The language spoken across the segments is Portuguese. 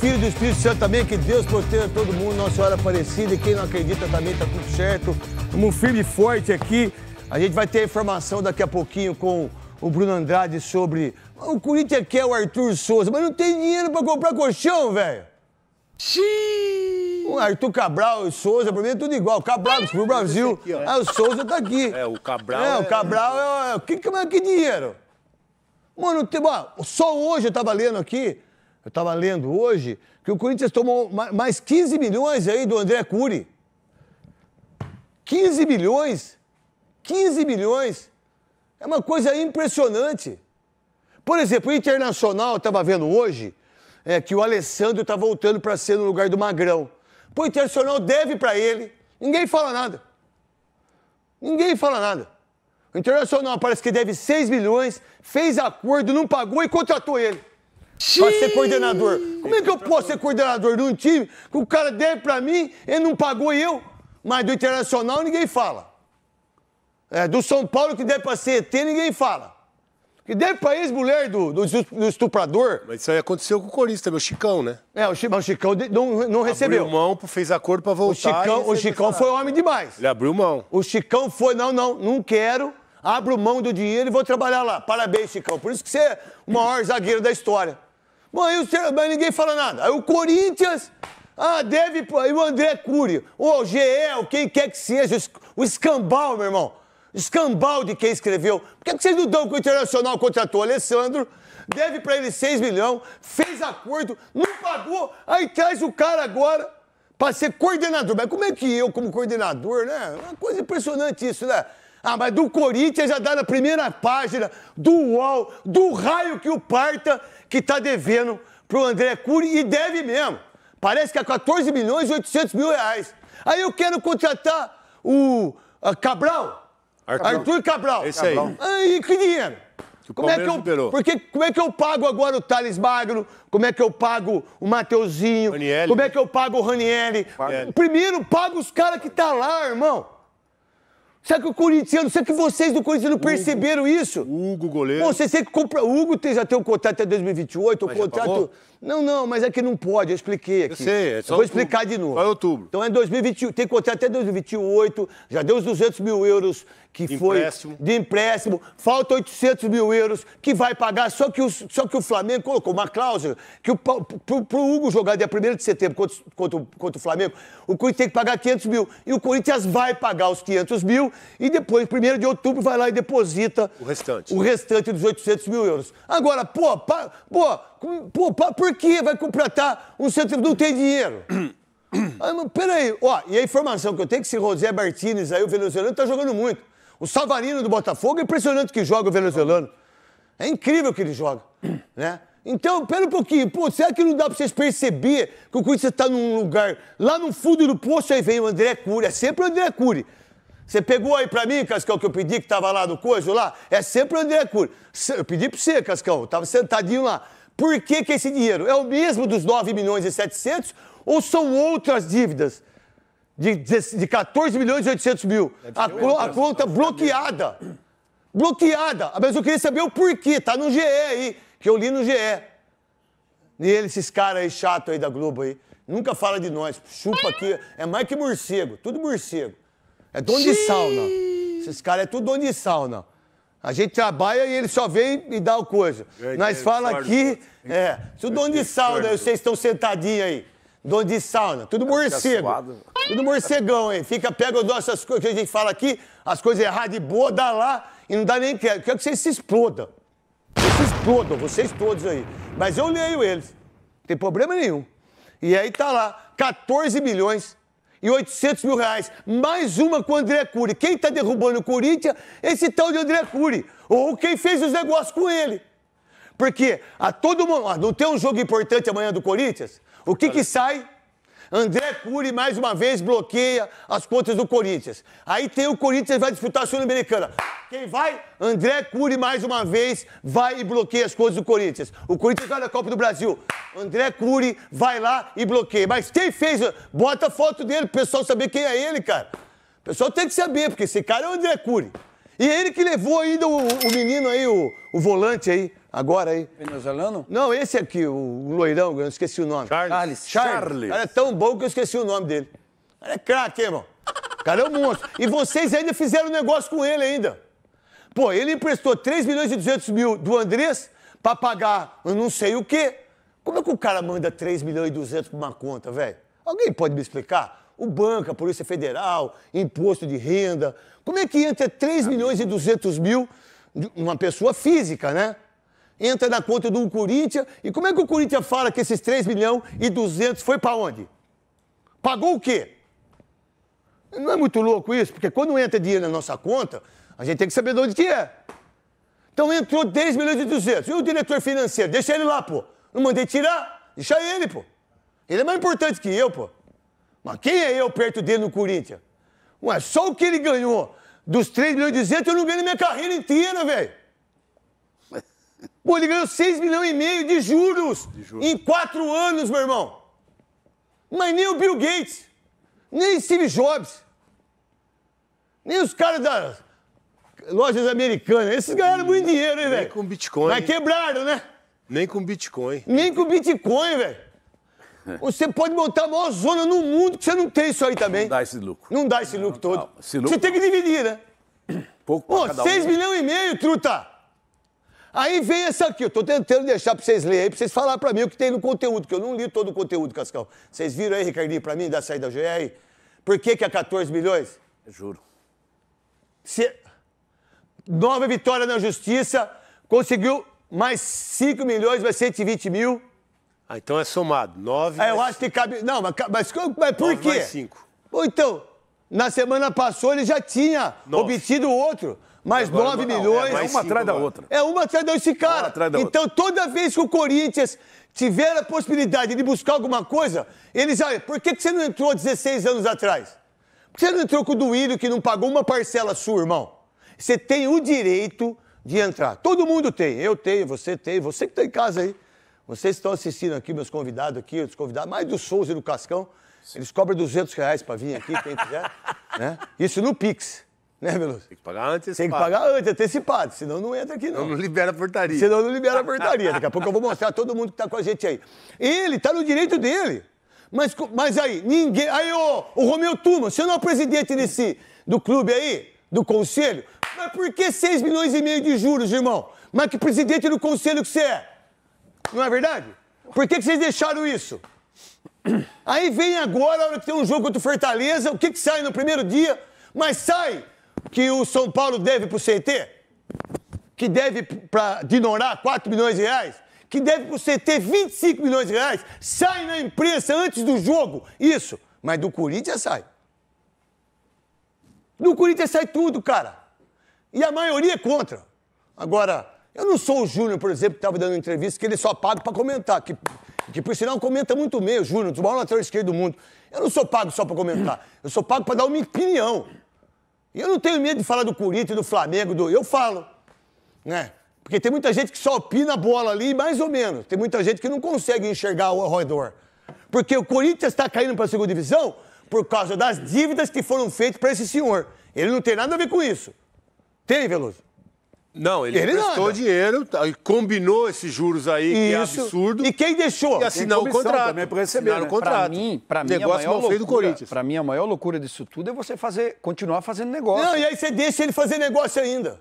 Filho do Espírito Santo também, que Deus proteja todo mundo, Nossa Senhora Aparecida, e quem não acredita também está tudo certo. Um filho forte aqui. A gente vai ter informação daqui a pouquinho com o Bruno Andrade sobre. O Corinthians quer o Arthur Souza, mas não tem dinheiro para comprar colchão, velho. Xiii. O Arthur Cabral e o Souza, pra mim é tudo igual. O Cabral que pro Brasil. Aqui, ah, o Souza tá aqui. É, o Cabral. É, o é- Cabral é. é... Que, que, que dinheiro? Mano, tem... só hoje eu tava lendo aqui eu estava lendo hoje que o Corinthians tomou mais 15 milhões aí do André Cury. 15 milhões? 15 milhões! É uma coisa impressionante. Por exemplo, o Internacional, estava vendo hoje, é, que o Alessandro está voltando para ser no lugar do Magrão. Pô, o Internacional deve para ele. Ninguém fala nada. Ninguém fala nada. O Internacional parece que deve 6 milhões, fez acordo, não pagou e contratou ele. Pra ser coordenador. Como é que eu posso ser coordenador de um time que o cara deve pra mim, ele não pagou eu? Mas do Internacional ninguém fala. É, do São Paulo que deve pra CET ninguém fala. Que deve pra ex-mulher do, do, do estuprador. Mas isso aí aconteceu com o Corinthians também, o Chicão, né? É, o, mas o Chicão de- não, não recebeu. Abriu mão, fez acordo pra voltar. O Chicão, o Chicão foi homem demais. Ele abriu mão. O Chicão foi, não, não, não quero. Abro mão do dinheiro e vou trabalhar lá. Parabéns, Chicão. Por isso que você é o maior zagueiro da história. Bom, aí o, mas ninguém fala nada. Aí o Corinthians, ah, deve. Aí o André Cury, o GEL, quem quer que seja, o escambau, meu irmão. Escambau de quem escreveu. Por que, é que vocês não dão que o Internacional contratou o Alessandro? Deve para ele 6 milhões, fez acordo, não pagou, aí traz o cara agora para ser coordenador. Mas como é que eu, como coordenador, né? É uma coisa impressionante isso, né? Ah, mas do Corinthians já dá tá na primeira página, do UOL, do raio que o parta, que tá devendo pro André Cury e deve mesmo. Parece que é 14 milhões e 800 mil reais. Aí eu quero contratar o ah, Cabral, Arthur, Arthur Cabral. Esse aí. Aí, ah, que dinheiro. Que como é que eu, porque, como é que eu pago agora o Thales Magno? Como é que eu pago o Mateuzinho? Ranieri. Como é que eu pago o Ranieri? Primeiro, pago os caras que tá lá, irmão. Será que o Corinthians, só que vocês do Corinthians não perceberam isso. Hugo, goleiro. Pô, você tem que comprar. O Hugo tem, já tem um contrato até 2028, mas o contrato. Não, não, mas é que não pode, eu expliquei aqui. Eu sei, é só. Eu vou explicar de novo. Só é outubro. Então é 2021, tem contrato até 2028, já deu os 200 mil euros que foi empréstimo. de empréstimo, falta 800 mil euros que vai pagar, só que o, só que o Flamengo colocou uma cláusula que o, pro, Hugo jogar dia 1 de setembro contra, contra, contra, o Flamengo, o Corinthians tem que pagar 500 mil e o Corinthians vai pagar os 500 mil e depois, 1 de outubro, vai lá e deposita o restante, o restante dos 800 mil euros. Agora, pô, pá, pô, pô por que vai contratar um centro não tem dinheiro? Ah, mas peraí, ó, e a informação que eu tenho é que esse José Martínez aí, o venezuelano, tá jogando muito. O Savarino do Botafogo é impressionante que joga o venezuelano. É incrível que ele joga, né? Então, pera um pouquinho. Pô, será que não dá pra vocês perceber que o Corinthians tá num lugar, lá no fundo do poço, aí vem o André Cury. É sempre o André Cury. Você pegou aí pra mim, Cascão, que eu pedi que tava lá no coiso lá? É sempre o André Cury. Eu pedi pra você, Cascão. Eu tava sentadinho lá. Por que que esse dinheiro? É o mesmo dos 9 milhões e 700 ou são outras dívidas? de, de 14 milhões e 800 mil. A, a, conta bloqueada. Bloqueada. Mas eu queria saber o porquê. Tá no GE aí, que eu li no GE. E esses caras aí chato aí da Globo aí. Nunca fala de nós. Chupa aqui. É mais que morcego. Tudo morcego. É dono Xiii. de sauna. Esses caras é tudo dono de sauna. A gente trabalha e ele só vem e dá o coisa. É, Nós é, fala aqui, é, se é dono de sauna, vocês estão sentadinhos aí, dono de sauna, tudo morcego. Tudo morcegão, hein? Fica, pega, eu essas coisas que a gente fala aqui, as coisas erradas e boa dá lá e não dá nem quero. Quero é que vocês se explodam. Vocês se explodam, vocês todos aí. Mas eu leio eles, não tem problema nenhum. E aí tá lá, 14 milhões e 800 mil reais. Mais uma com o André Cury. Quem tá derrubando o Corinthians? Esse tal de André Cury. Ou quem fez os negócios com ele. Porque a todo mundo. Não tem um jogo importante amanhã do Corinthians? O que, que sai? André Cury mais uma vez bloqueia as contas do Corinthians. Aí tem o Corinthians vai disputar a Sul-Americana. Quem vai? André Cury mais uma vez vai e bloqueia as contas do Corinthians. O Corinthians vai na Copa do Brasil. André Cury vai lá e bloqueia. Mas quem fez? Bota a foto dele pro pessoal saber quem é ele, cara. O pessoal tem que saber, porque esse cara é o André Cury. E é ele que levou ainda o, o menino aí, o, o volante aí. Agora aí. Venezuelano? Não, esse aqui, o loirão, eu esqueci o nome. Charles. Charles. Charles. Cara, é tão bom que eu esqueci o nome dele. Cara, é craque, irmão. Cara, é um monstro. E vocês ainda fizeram negócio com ele ainda. Pô, ele emprestou 3 milhões e 200 mil do Andrés pra pagar eu não sei o quê. Como é que o cara manda 3 milhões e 200 pra uma conta, velho? Alguém pode me explicar? o banco, a Polícia Federal, imposto de renda. Como é que entra 3 milhões e 200 mil uma pessoa física, né? entra na conta do Corinthians. E como é que o Corinthians fala que esses 3 milhões e 200 foi para onde? Pagou o quê? Não é muito louco isso? Porque quando entra dinheiro na nossa conta, a gente tem que saber de onde que é. Então entrou 10 milhões e 200. E o diretor financeiro? Deixa ele lá, pô. Não mandei tirar. Deixa ele, pô. Ele é mais importante que eu, pô. Mas quem é eu perto dele no Corinthians? Ué, só o que ele ganhou dos 3 milhões e 200 eu não ganhei minha carreira inteira, velho. Pô, ele ganhou 6 milhões e meio de juros, de juros em 4 anos, meu irmão. Mas nem o Bill Gates, nem Steve Jobs, nem os caras das lojas americanas. Esses ganharam muito dinheiro, hein, velho? Nem com Bitcoin. Mas quebraram, né? Nem com Bitcoin. Nem com Bitcoin, velho. Você pode montar a maior zona no mundo que você não tem isso aí também. Não dá esse lucro. Não dá esse não, lucro todo. Não, esse lucro... Você tem que dividir, né? Pouco Pô, 6 um. Né? milhões e meio, truta. Aí vem essa aqui, eu estou tentando deixar para vocês lerem aí, para vocês falar para mim o que tem no conteúdo, que eu não li todo o conteúdo, Cascão. Vocês viram aí, Ricardinho, para mim, da saída da GR? Por que, que é 14 milhões? Juro. Se... Nova vitória na justiça, conseguiu mais 5 milhões, mais 120 mil. Ah, então é somado, 9 é, Eu acho que cabe... Não, mas, mas, mas por 9 quê? Mais 5. Ou então, na semana passou ele já tinha 9. obtido outro mais 9 é milhões. É, uma atrás da outra. É uma atrás da outra. Esse cara. então, toda vez que o Corinthians tiver a possibilidade de buscar alguma coisa, eles olha, por que, que você não entrou 16 anos atrás? Por que você não entrou com o Duílio que não pagou uma parcela sua, irmão? Você tem o direito de entrar. Todo mundo tem. Eu tenho, você tem, você que está em casa aí. Vocês estão assistindo aqui, meus convidados aqui, os convidados, mais do Souza e do Cascão. Eles cobram 200 reais para vir aqui, quem quiser. né? Isso no Pix. Né, Veloso? Tem que pagar antes. Tem que pagar antes, antecipado, senão não entra aqui, não. Não, não libera a portaria. Senão não libera a portaria. Daqui a pouco eu vou mostrar a todo mundo que tá com a gente aí. Ele tá no direito dele. Mas, mas aí, ninguém. Aí, ô, o Romeu Tuma, você não é o presidente desse, do clube aí, do conselho? Mas por que 6 milhões e meio de juros, irmão? Mas que presidente do conselho que você é? Não é verdade? Por que, que vocês deixaram isso? Aí vem agora, a hora que tem um jogo contra o Fortaleza, o que, que sai no primeiro dia? Mas sai que o São Paulo deve para o CT, que deve para Dinorá 4 milhões de reais, que deve para o CT 25 milhões de reais, sai na imprensa antes do jogo, isso. Mas do Corinthians sai. Do Corinthians sai tudo, cara. E a maioria é contra. Agora, eu não sou o Júnior, por exemplo, que estava dando entrevista, que ele só paga para comentar, que, que por sinal comenta muito mesmo, Júnior, Do maior lateral esquerdo do mundo. Eu não sou pago só para comentar, eu sou pago para dar uma opinião. Eu não tenho medo de falar do Corinthians, do Flamengo, do. Eu falo. Né? Porque tem muita gente que só opina a bola ali, mais ou menos. Tem muita gente que não consegue enxergar o arroidor. Porque o Corinthians está caindo para a segunda divisão por causa das dívidas que foram feitas para esse senhor. Ele não tem nada a ver com isso. Tem, Veloso? Não, ele, ele prestou dinheiro dinheiro, tá, combinou esses juros aí, Isso. que é absurdo. E quem deixou? E assinou o contrato. Também para receber, Assinaram né? o contrato. Para mim, para mim, negócio mal feito do Corinthians. Para mim, a maior loucura disso tudo é você fazer, continuar fazendo negócio. Não, e aí você deixa ele fazer negócio ainda.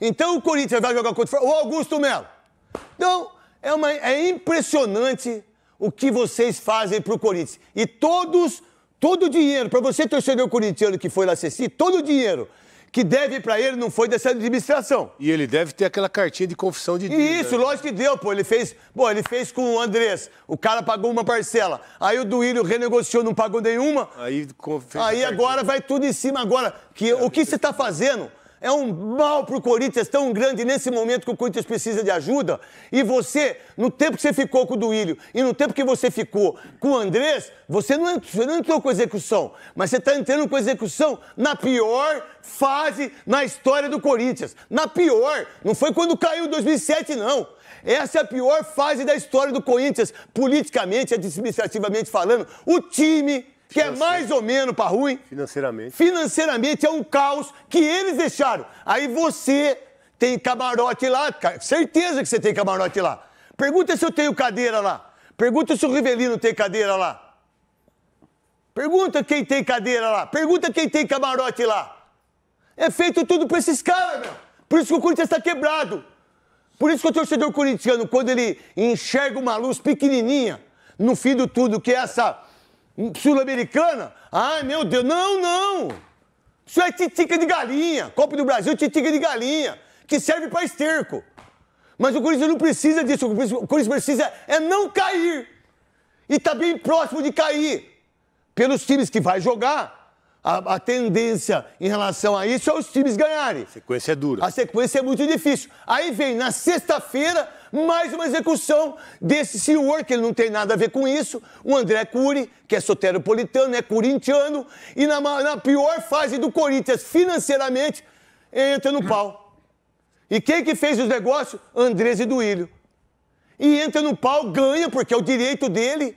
Então o Corinthians vai jogar contra o Augusto Melo. Então, é, uma, é impressionante o que vocês fazem para o Corinthians. E todos, todo o dinheiro, para você torcedor corintiano que foi lá assistir, todo o dinheiro que deve para ele não foi dessa administração. E ele deve ter aquela cartinha de confissão de dívida. Isso, lógico que deu, pô. Ele fez, bom, ele fez com o Andrés. O cara pagou uma parcela. Aí o Duílio renegociou, não pagou nenhuma. Aí, aí agora vai tudo em cima agora. Que, é, o que você está fazendo? É um mal para o Corinthians tão grande nesse momento que o Corinthians precisa de ajuda. E você, no tempo que você ficou com o Duílio e no tempo que você ficou com o Andrés, você não, você não entrou com execução, mas você está entrando com execução na pior fase na história do Corinthians. Na pior. Não foi quando caiu em 2007, não. Essa é a pior fase da história do Corinthians, politicamente, administrativamente falando. O time que é mais ou menos para ruim. Financeiramente. Financeiramente é um caos que eles deixaram. Aí você tem camarote lá, certeza que você tem camarote lá. Pergunta se eu tenho cadeira lá. Pergunta se o Rivelino tem cadeira lá. Pergunta quem tem cadeira lá. Pergunta quem tem camarote lá. É feito tudo para esses caras, meu. Por isso que o Corinthians está quebrado. Por isso que o torcedor corintiano, quando ele enxerga uma luz pequenininha no fim do tudo, que é essa Sul-Americana? Ai, meu Deus, não, não! Isso é titica de galinha. Copa do Brasil, titica de galinha, que serve para esterco. Mas o Corinthians não precisa disso. O Corinthians precisa é não cair. E está bem próximo de cair. Pelos times que vai jogar, a, a, tendência em relação a isso é os times ganharem. A sequência é dura. A sequência é muito difícil. Aí vem na sexta-feira mais uma execução desse senhor, que ele não tem nada a ver com isso, o André Cury, que é soteropolitano, é corintiano, e na, na pior fase do Corinthians financeiramente, entra no pau. E quem que fez os negócios? Andrés e Duílio. E entra no pau, ganha, porque é o direito dele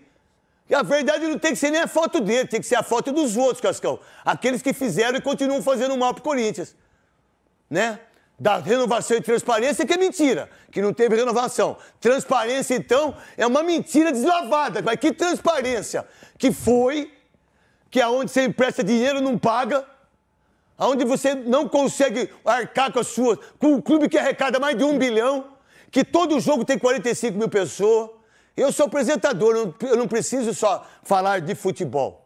e a verdade não tem que ser nem a foto dele, tem que ser a foto dos outros, Cascão. Aqueles que fizeram e continuam fazendo mal pro Corinthians. Né? Da renovação e transparência, que é mentira, que não teve renovação. Transparência, então, é uma mentira deslavada. Mas que transparência? Que foi, que aonde você empresta dinheiro não paga, aonde você não consegue arcar com as suas, com o clube que arrecada mais de um bilhão, que todo jogo tem 45 mil pessoas eu sou apresentador, eu não preciso só falar de futebol.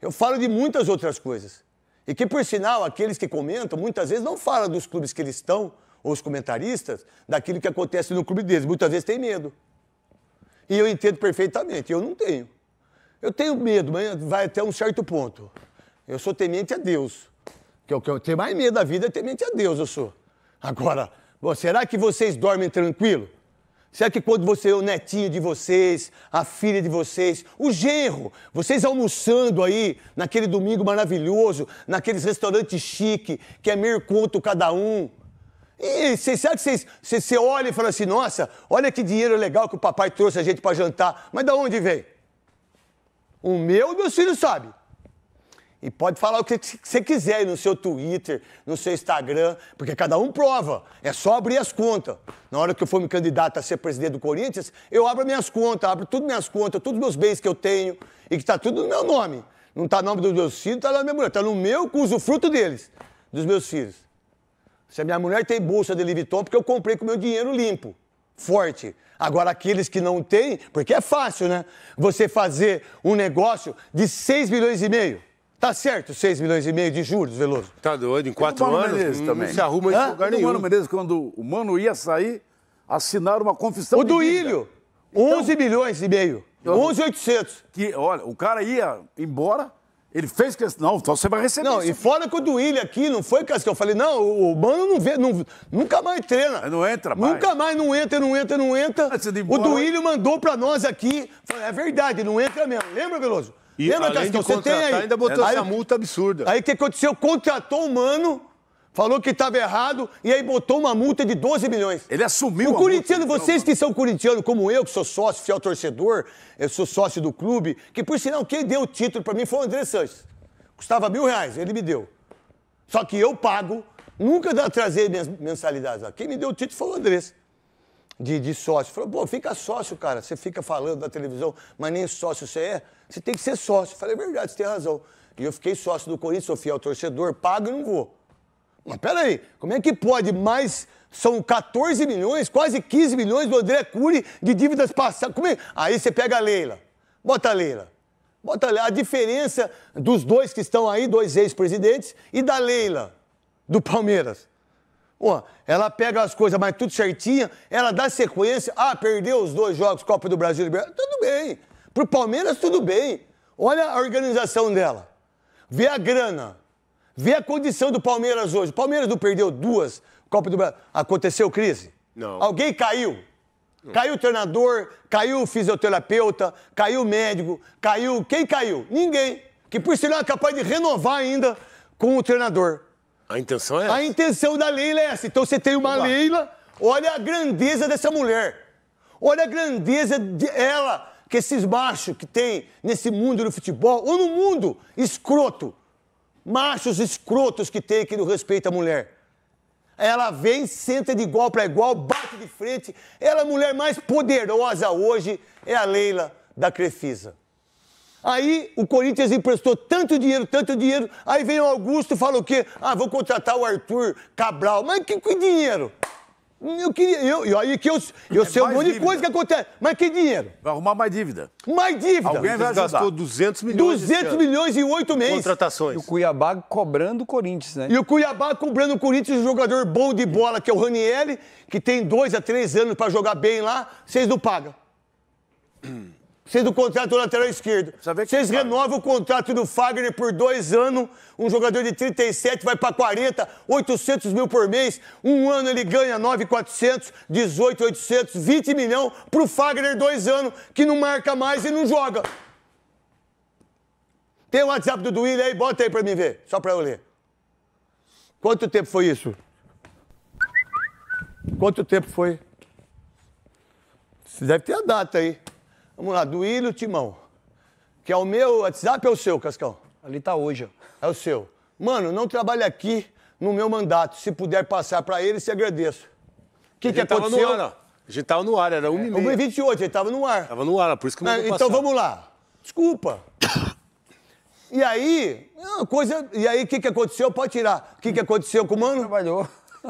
Eu falo de muitas outras coisas. E que, por sinal, aqueles que comentam muitas vezes não falam dos clubes que eles estão, ou os comentaristas, daquilo que acontece no clube deles. Muitas vezes tem medo. E eu entendo perfeitamente, eu não tenho. Eu tenho medo, mas vai até um certo ponto. Eu sou temente a Deus. Que é o que eu tenho mais medo da vida é temente a Deus, eu sou. Agora, bom, será que vocês dormem tranquilo? Será que quando você, é o netinho de vocês, a filha de vocês, o genro, vocês almoçando aí naquele domingo maravilhoso, naqueles restaurantes chique, que é meio conto cada um. E cê, será que vocês, você olha e fala assim, nossa, olha que dinheiro legal que o papai trouxe a gente para jantar, mas da onde vem? O meu, meus filhos sabem. E pode falar o que você quiser aí no seu Twitter, no seu Instagram, porque cada um prova. É só abrir as contas. Na hora que eu for me candidato a ser presidente do Corinthians, eu abro minhas contas, abro tudo minhas contas, todos os meus bens que eu tenho, e que está tudo no meu nome. Não está no nome dos meus filhos, está na minha mulher. Está no meu com usufruto deles, dos meus filhos. Se a minha mulher tem bolsa de Vuitton porque eu comprei com meu dinheiro limpo, forte. Agora, aqueles que não têm, porque é fácil, né? Você fazer um negócio de 6 milhões e meio. Tá certo, 6 milhões e meio de juros, Veloso. Tá doido, em quatro anos Menezes não, hum, também. não se arruma em lugar nenhum. O Mano Menezes, quando o Mano ia sair, assinaram uma confissão O do Ilho, então, 11 milhões e meio, 11,800. Que, olha, o cara ia embora, ele fez questão. Não, então você vai receber. Não, isso. e fora que o Duílio aqui, não foi, Cascão? Eu falei, não, o, Mano não vê, não, nunca mais treina. não entra mais. Nunca mais, não entra, não entra, não entra. O Duílio mandou pra nós aqui, falou, é verdade, não entra mesmo. Lembra, Veloso? E Lembra, além Cascão? Você tem aí. Ainda botou é, essa multa absurda. Aí o que aconteceu? Contratou um mano, falou que estava errado e aí botou uma multa de 12 milhões. Ele assumiu o a corintiano, multa. vocês então, que são corintianos, como eu, que sou sócio, fiel torcedor, eu sou sócio do clube, que por sinal quem deu o título para mim foi o André Sanches. Custava mil reais, ele me deu. Só que eu pago, nunca trazer minhas mensalidades. Quem me deu o título foi o Andrés de, de sócio. Falou, pô, fica sócio, cara. Você fica falando na televisão, mas nem sócio você é. Você tem que ser sócio. Falei, é verdade, você tem razão. E eu fiquei sócio do Corinthians, sou fiel torcedor, pago e não vou. Mas peraí, como é que pode mais. São 14 milhões, quase 15 milhões do André Cury de dívidas passadas. Como é? Aí você pega a Leila. Bota a Leila. Bota a Leila. A diferença dos dois que estão aí, dois ex-presidentes, e da Leila, do Palmeiras. Ué, ela pega as coisas, mas tudo certinha, ela dá sequência. Ah, perdeu os dois jogos, Copa do Brasil e Tudo bem. Pro Palmeiras, tudo bem. Olha a organização dela. Vê a grana. Vê a condição do Palmeiras hoje. O Palmeiras não perdeu duas Copa do Brasil. Aconteceu crise? Não. Alguém caiu? Não. Caiu o treinador, caiu o fisioterapeuta, caiu o médico, caiu. Quem caiu? Ninguém. Que por sinal é capaz de renovar ainda com o treinador. A intenção é essa. A intenção da Leila é essa. Então você tem uma Leila, olha a grandeza dessa mulher. Olha a grandeza dela, de que esses machos que tem nesse mundo do futebol, ou no mundo escroto, machos escrotos que tem que não respeita a mulher. Ela vem, senta de igual para igual, bate de frente. Ela é a mulher mais poderosa hoje, é a Leila da Crefisa. Aí o Corinthians emprestou tanto dinheiro, tanto dinheiro. Aí vem o Augusto e fala o quê? Ah, vou contratar o Arthur Cabral. Mas que, que dinheiro? Eu queria. Eu, eu, aí que eu, eu é sei um monte de coisa que acontece. Mas que dinheiro? Vai arrumar mais dívida. Mais dívida. Alguém vai gastou 200 milhões. 200 milhões em oito meses. Contratações. E o Cuiabá cobrando o Corinthians, né? E o Cuiabá cobrando o Corinthians, um jogador bom de bola, que é o Ranieri, que tem dois a três anos para jogar bem lá, vocês não pagam. Vocês do contrato do lateral esquerdo. Vocês renovam o contrato do Fagner por dois anos. Um jogador de 37 vai para 40, 800 mil por mês. Um ano ele ganha 9,400, 18,800, 20 milhões para o Fagner dois anos, que não marca mais e não joga. Tem o WhatsApp do Duílio aí? Bota aí para mim ver, só para eu ler. Quanto tempo foi isso? Quanto tempo foi? Você deve ter a data aí. Vamos lá, do Ilho Timão. Que é o meu WhatsApp ou é o seu, Cascão? Ali tá hoje, ó. É o seu. Mano, não trabalha aqui no meu mandato. Se puder passar para ele, se agradeço. O que, que aconteceu? Tava no ar, a gente tava no ar, era 1 é, e 28, ele tava no ar. Tava no ar, por isso que não, não é, Então vamos lá. Desculpa. E aí, é coisa. E aí, o que, que aconteceu? Pode tirar. O que, que aconteceu com o mano? Trabalhou.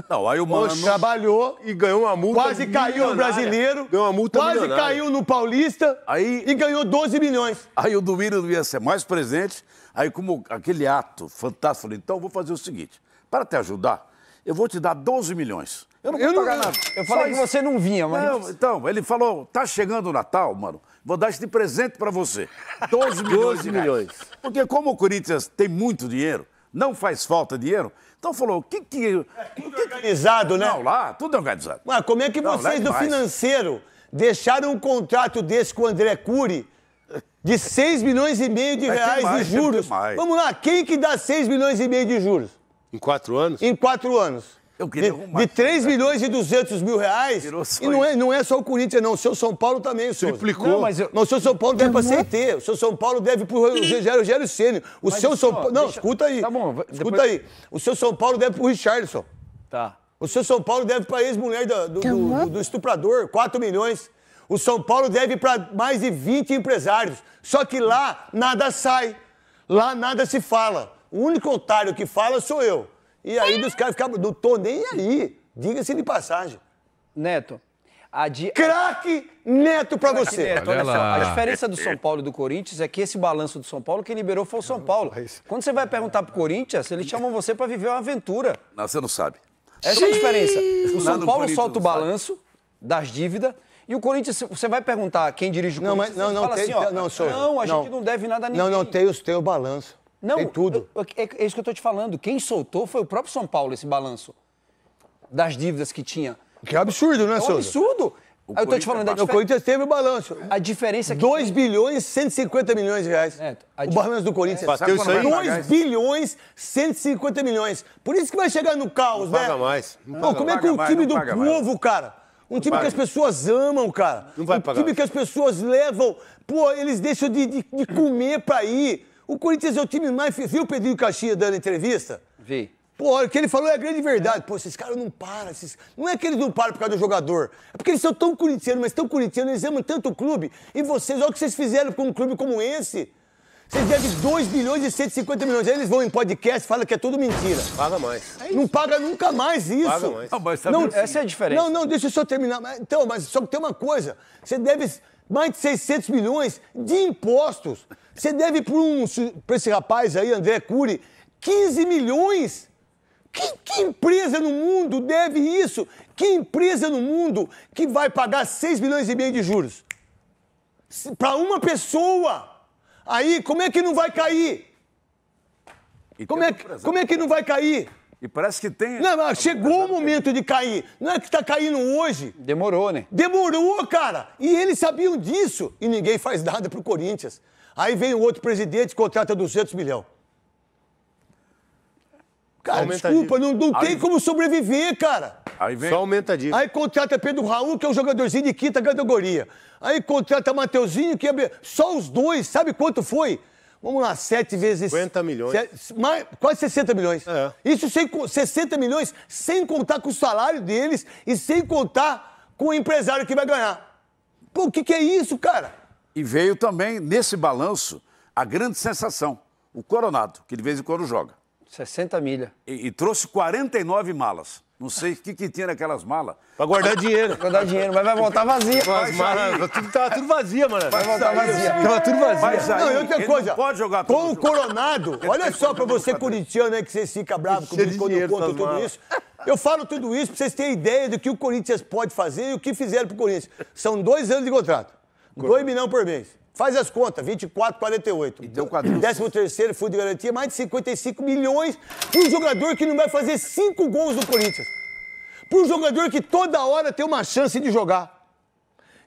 Não, aí o Mano... Oxe, trabalhou. E ganhou uma multa Quase caiu no brasileiro. Ganhou uma multa Quase milionária. caiu no paulista. Aí, e ganhou 12 milhões. Aí o Duírio não ia ser mais presente. Aí como aquele ato fantástico, falei, então vou fazer o seguinte. Para te ajudar, eu vou te dar 12 milhões. Eu não vou eu pagar não, nada. Eu falei Só que isso. você não vinha, mas... Não, então, ele falou, tá chegando o Natal, mano, vou dar este presente para você. 12 milhões 12 milhões. Porque como o Corinthians tem muito dinheiro, não faz falta dinheiro, então falou, o que que... É tudo que, organizado, que... né? Não, lá, tudo organizado. Mas como é que não, vocês é do financeiro deixaram um contrato desse com o André Cury de 6 milhões e meio de é reais mais, de é juros? Vamos lá, quem que dá 6 milhões e meio de juros? Em quatro anos? Em quatro anos. Eu queria de, de 3 milhões e 200 mil reais. E não é, não é só o Corinthians, não. O seu São Paulo também, senhor. Triplicou. Não, mas, eu... mas o seu São Paulo deve para é? CT. O seu São Paulo deve para o Rogério Sênio. O seu São Paulo. Não, deixa... escuta aí. Tá bom. Depois... Escuta aí. O seu São Paulo deve para o Richardson. Tá. O seu São Paulo deve para a ex-mulher do, do, tá do, do, estuprador, 4 milhões. O São Paulo deve para mais de 20 empresários. Só que lá nada sai. Lá nada se fala. O único otário que fala sou eu. E aí dos caras ficavam, não tô nem aí. Diga-se de passagem. Neto, a di... Craque Neto pra você. Neto, olha só, a diferença do São Paulo e do Corinthians é que esse balanço do São Paulo, quem liberou foi o São Paulo. Quando você vai perguntar pro Corinthians, eles chamam você pra viver uma aventura. Não, você não sabe. Essa é a diferença. O São Paulo solta o balanço das dívidas e o Corinthians, você vai perguntar quem dirige o não, Corinthians, mas, não, não, fala tem, assim, ó, não, senhor, não, a gente não, não deve nada a ninguém. Não, não, tem, os, tem o balanço. Não, tem tudo. Eu, é, é, isso que eu estou te falando. Quem soltou foi o próprio São Paulo, esse balanço das dívidas que tinha. Que é absurdo, né, é um absurdo. O eu tô te falando da diferença. O Corinthians teve o balanço. A diferença é que. 2 bilhões e 150 milhões de reais. É, o balanço do Corinthians. É, Bateu isso aí? 2 bilhões 150 milhões. Por isso que vai chegar no caos, não né? Paga mais. Não Pô, paga, como é que o time mais, do povo, mais. cara? Um time que as pessoas amam, cara. Não vai um pagar. time que as pessoas levam. Pô, eles deixam de, de, de comer pra ir. O Corinthians é o time mais. Viu o Pedrinho Caxias dando entrevista? Vi. Pô, o que ele falou é a grande verdade. Pô, esses caras não param. Esses... Não é que eles não param por causa do jogador. É porque eles são tão corintianos, mas tão corintianos, eles amam tanto o clube. E vocês, olha o que vocês fizeram com um clube como esse. Vocês devem 2 bilhões e 150 milhões. Aí eles vão em podcast e falam que é tudo mentira. Paga mais. É não paga nunca mais isso. Paga mais. Não, mas sabe, não, é? essa é a diferença. Não, não, deixa eu só terminar. Então, mas só que tem uma coisa. Você deve mais de 600 milhões de impostos. Você deve para um, esse rapaz aí, André Cury, 15 milhões. Que, que, empresa no mundo deve isso? Que empresa no mundo que vai pagar 6 milhões e meio de juros? Para uma pessoa. Aí, como é que não vai cair? Como é, que, como é que não vai cair? E parece que tem. Não, chegou o momento de cair. Não é que está caindo hoje. Demorou, né? Demorou, cara. E eles sabiam disso. E ninguém faz nada pro Corinthians. Aí vem o outro presidente e contrata 200 milhões. Cara, aumenta desculpa, não, não aí... tem como sobreviver, cara. Aí vem... Só aumenta a dívida. Aí contrata Pedro Raul, que é um jogadorzinho de quinta categoria. Aí contrata Mateuzinho, que é. Só os dois, sabe quanto foi? Vamos lá, sete vezes. 50 milhões. Sete, mais, quase 60 milhões. É. Isso sem 60 milhões, sem contar com o salário deles e sem contar com o empresário que vai ganhar. Pô, o que, que é isso, cara? E veio também, nesse balanço, a grande sensação, o Coronado, que de vez em quando joga. 60 milha. E, e trouxe 49 malas. Não sei o que, que tinha naquelas malas. Pra guardar ah, dinheiro. guardar dinheiro, mas vai voltar vazia. As malas, tudo, tava tudo vazia, mano. Vai voltar vazia. Tava tudo vazia. Mas aí, não, e outra coisa. pode jogar tudo. Com o Coronado, olha só pra você corintiano aí né, que você fica bravo com quando eu conto tudo isso. Eu falo tudo isso pra vocês terem ideia do que o Corinthians pode fazer e o que fizeram pro Corinthians. São dois anos de contrato. 2 milhões por mês. Faz as contas, 24, 48. E deu 4. Décimo terceiro, fundo de garantia, mais de 55 milhões por um jogador que não vai fazer cinco gols no Corinthians. Para um jogador que toda hora tem uma chance de jogar.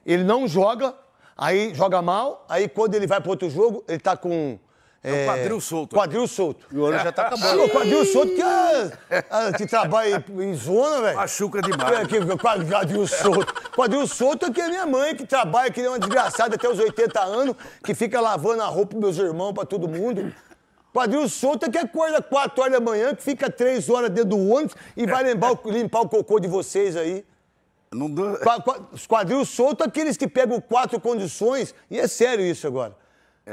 Ele não joga, aí joga mal, aí quando ele vai para outro jogo, ele está com é, o é, quadril solto. Quadril solto. E o ano já tá acabando. Sim. Quadril solto que, é, é, que trabalha em zona, velho. Machuca demais. É, que, né? quadril solto. Quadril solto é que é minha mãe, que trabalha, que é uma desgraçada até os 80 anos, que fica lavando a roupa pros meus irmãos, pra todo mundo. Quadril solto é que acorda 4 horas da manhã, que fica 3 horas dentro do ônibus e vai é. limpar, limpar o cocô de vocês aí. Não dou... quadril solto é aqueles que pegam quatro condições, e é sério isso agora.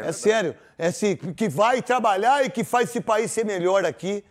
É, é sério. É assim, que vai trabalhar e que faz esse país ser melhor aqui.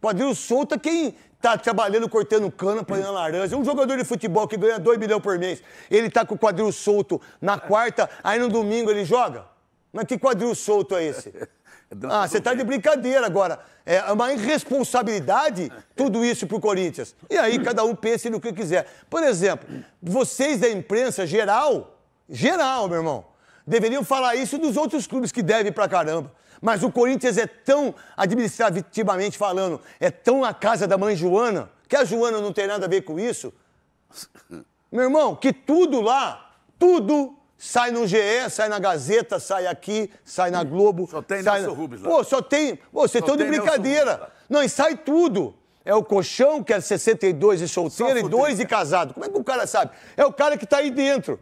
Padrinho solta quem tá trabalhando, cortando cana, apanhando laranja. Um jogador de futebol que ganha 2 milhões por mês, ele tá com o quadril solto na é. quarta, aí no domingo ele joga? Mas que quadril solto é esse? É ah, você tá de brincadeira agora. É uma irresponsabilidade é. tudo isso pro Corinthians. E aí cada um pensa no que quiser. Por exemplo, vocês da imprensa geral, geral, meu irmão, Deveriam falar isso dos outros clubes que devem pra caramba. Mas o Corinthians é tão, administrativamente falando, é tão a casa da mãe Joana, que a Joana não tem nada a ver com isso. Meu irmão, que tudo lá, tudo sai no GE, sai na Gazeta, sai aqui, sai na Globo. Só tem sai Nelson na... Rubens lá. Pô, só tem. Pô, você tão de brincadeira. não, e sai tudo. É o colchão, que é 62 e solteiro, e dois e casado. Como é que o cara sabe? É o cara que está aí dentro.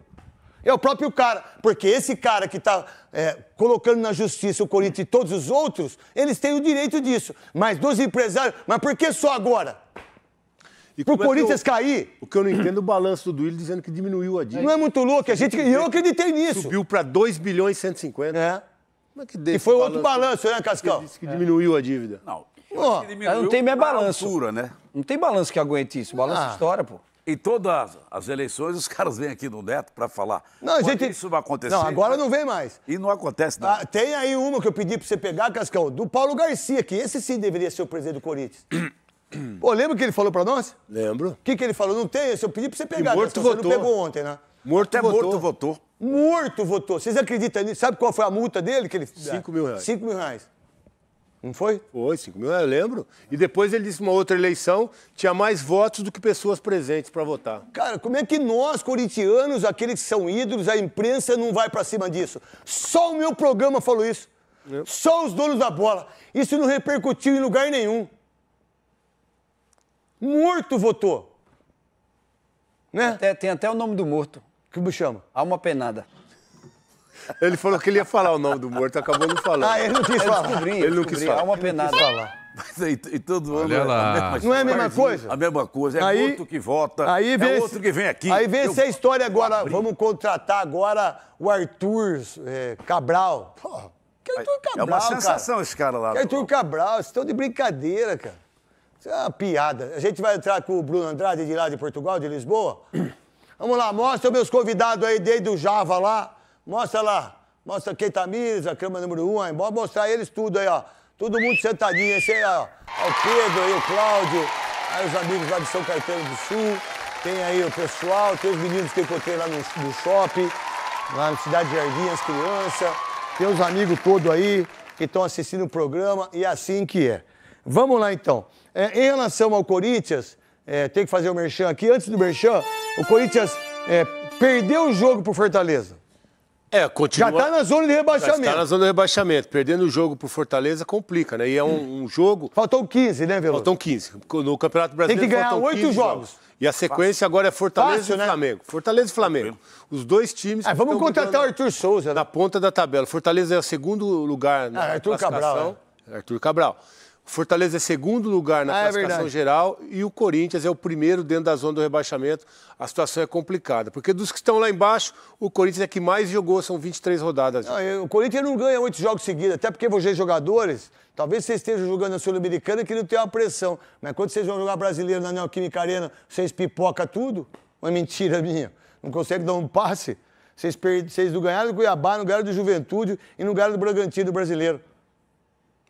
É o próprio cara, porque esse cara que está é, colocando na justiça o Corinthians e todos os outros, eles têm o direito disso. Mas dos empresários, mas por que só agora? E Pro é Corinthians eu, cair. O que eu não entendo é o balanço do Duílio dizendo que diminuiu a dívida. Não é muito louco, a gente, eu acreditei nisso. Subiu para 2 bilhões e 150. É. Mas é que deu E foi outro balanço, né, Cascão? Ele disse que é. diminuiu a dívida. Não. Pô, não tem minha balanço. Altura, né? Não tem balanço que aguente isso. Balanço ah. história, pô. Em todas as eleições, os caras vêm aqui no Neto para falar. Não, gente... isso vai acontecer. Não, agora não vem mais. E não acontece nada. Ah, tem aí uma que eu pedi para você pegar, Cascão, do Paulo Garcia, que esse sim deveria ser o presidente do Corinthians. Pô, lembra o que ele falou para nós? Lembro. O que, que ele falou? Não tem esse, eu pedi para você pegar. E morto Cascão, votou. Você não pegou ontem, né? Morto é votou. morto votou. Morto votou. Vocês acreditam nisso? Sabe qual foi a multa dele? Que ele... Cinco mil reais. Cinco mil reais. Não foi? Foi, 5 mil, eu lembro. E depois ele disse uma outra eleição, tinha mais votos do que pessoas presentes para votar. Cara, como é que nós, corintianos, aqueles que são ídolos, a imprensa não vai para cima disso? Só o meu programa falou isso. É. Só os donos da bola. Isso não repercutiu em lugar nenhum. Morto votou. Né? Até, tem até o nome do morto. Que me chama? Alma penada. Ele falou que ele ia falar o nome do morto, acabou não falando. Ah, ele não quis falar. Descobri, ele não quis falar. É uma penada. Falar. Mas aí, e todo Olha ano é lá. não é a mesma coisa? A mesma coisa, é aí, outro que vota, aí vem é outro que vem aqui. Aí vem eu... essa história agora, vamos contratar agora o Arthur é, Cabral. Porra, que Arthur Cabral, É uma sensação cara. esse cara lá. Que Arthur Cabral, vocês estão de brincadeira, cara. Isso é uma piada. A gente vai entrar com o Bruno Andrade de lá de Portugal, de Lisboa. Vamos lá, mostra meus convidados aí, desde o Java lá. Mostra lá. Mostra Keitamisa, a cama número um, bora mostrar eles tudo aí, ó. Todo mundo sentadinho, esse aí, ó. É o Pedro, aí o Cláudio, aí os amigos lá de São Caetano do Sul, tem aí o pessoal, tem os meninos que eu encontrei lá no, no shopping, lá na Cidade de Jardim, as crianças, tem os amigos todos aí que estão assistindo o programa e é assim que é. Vamos lá então. É, em relação ao Corinthians, é, tem que fazer o merchan aqui. Antes do merchan, o Corinthians é, perdeu o jogo pro Fortaleza. É, continua... Já está na zona de rebaixamento. Já está na zona de rebaixamento. Perdendo o jogo por Fortaleza complica, né? E é um, hum. um jogo. Faltam 15, né, Veloso? Faltam 15. No Campeonato Brasileiro. Tem que ganhar oito jogos. jogos. E a sequência Fácil. agora é Fortaleza Fácil, e né? Flamengo. Fortaleza e Flamengo. Os dois times. É, vamos contratar o Arthur Souza. Né? Na ponta da tabela. Fortaleza é o segundo lugar ah, na ah, Arthur Cabral. É. Arthur Cabral. Fortaleza é segundo lugar na ah, é classificação é geral e o Corinthians é o primeiro dentro da zona do rebaixamento. A situação é complicada, porque dos que estão lá embaixo, o Corinthians é que mais jogou, são 23 rodadas. Não, o Corinthians não ganha oito jogos seguidos, até porque vocês jogadores, talvez vocês estejam jogando na Sul-Americana que não tem uma pressão. Mas quando vocês vão jogar brasileiro na Neoquímica Arena, vocês pipoca tudo? Uma mentira minha. Não consegue dar um passe? Vocês, per... vocês não ganharam do Cuiabá, não ganharam do Juventude e não ganharam do Bragantino brasileiro.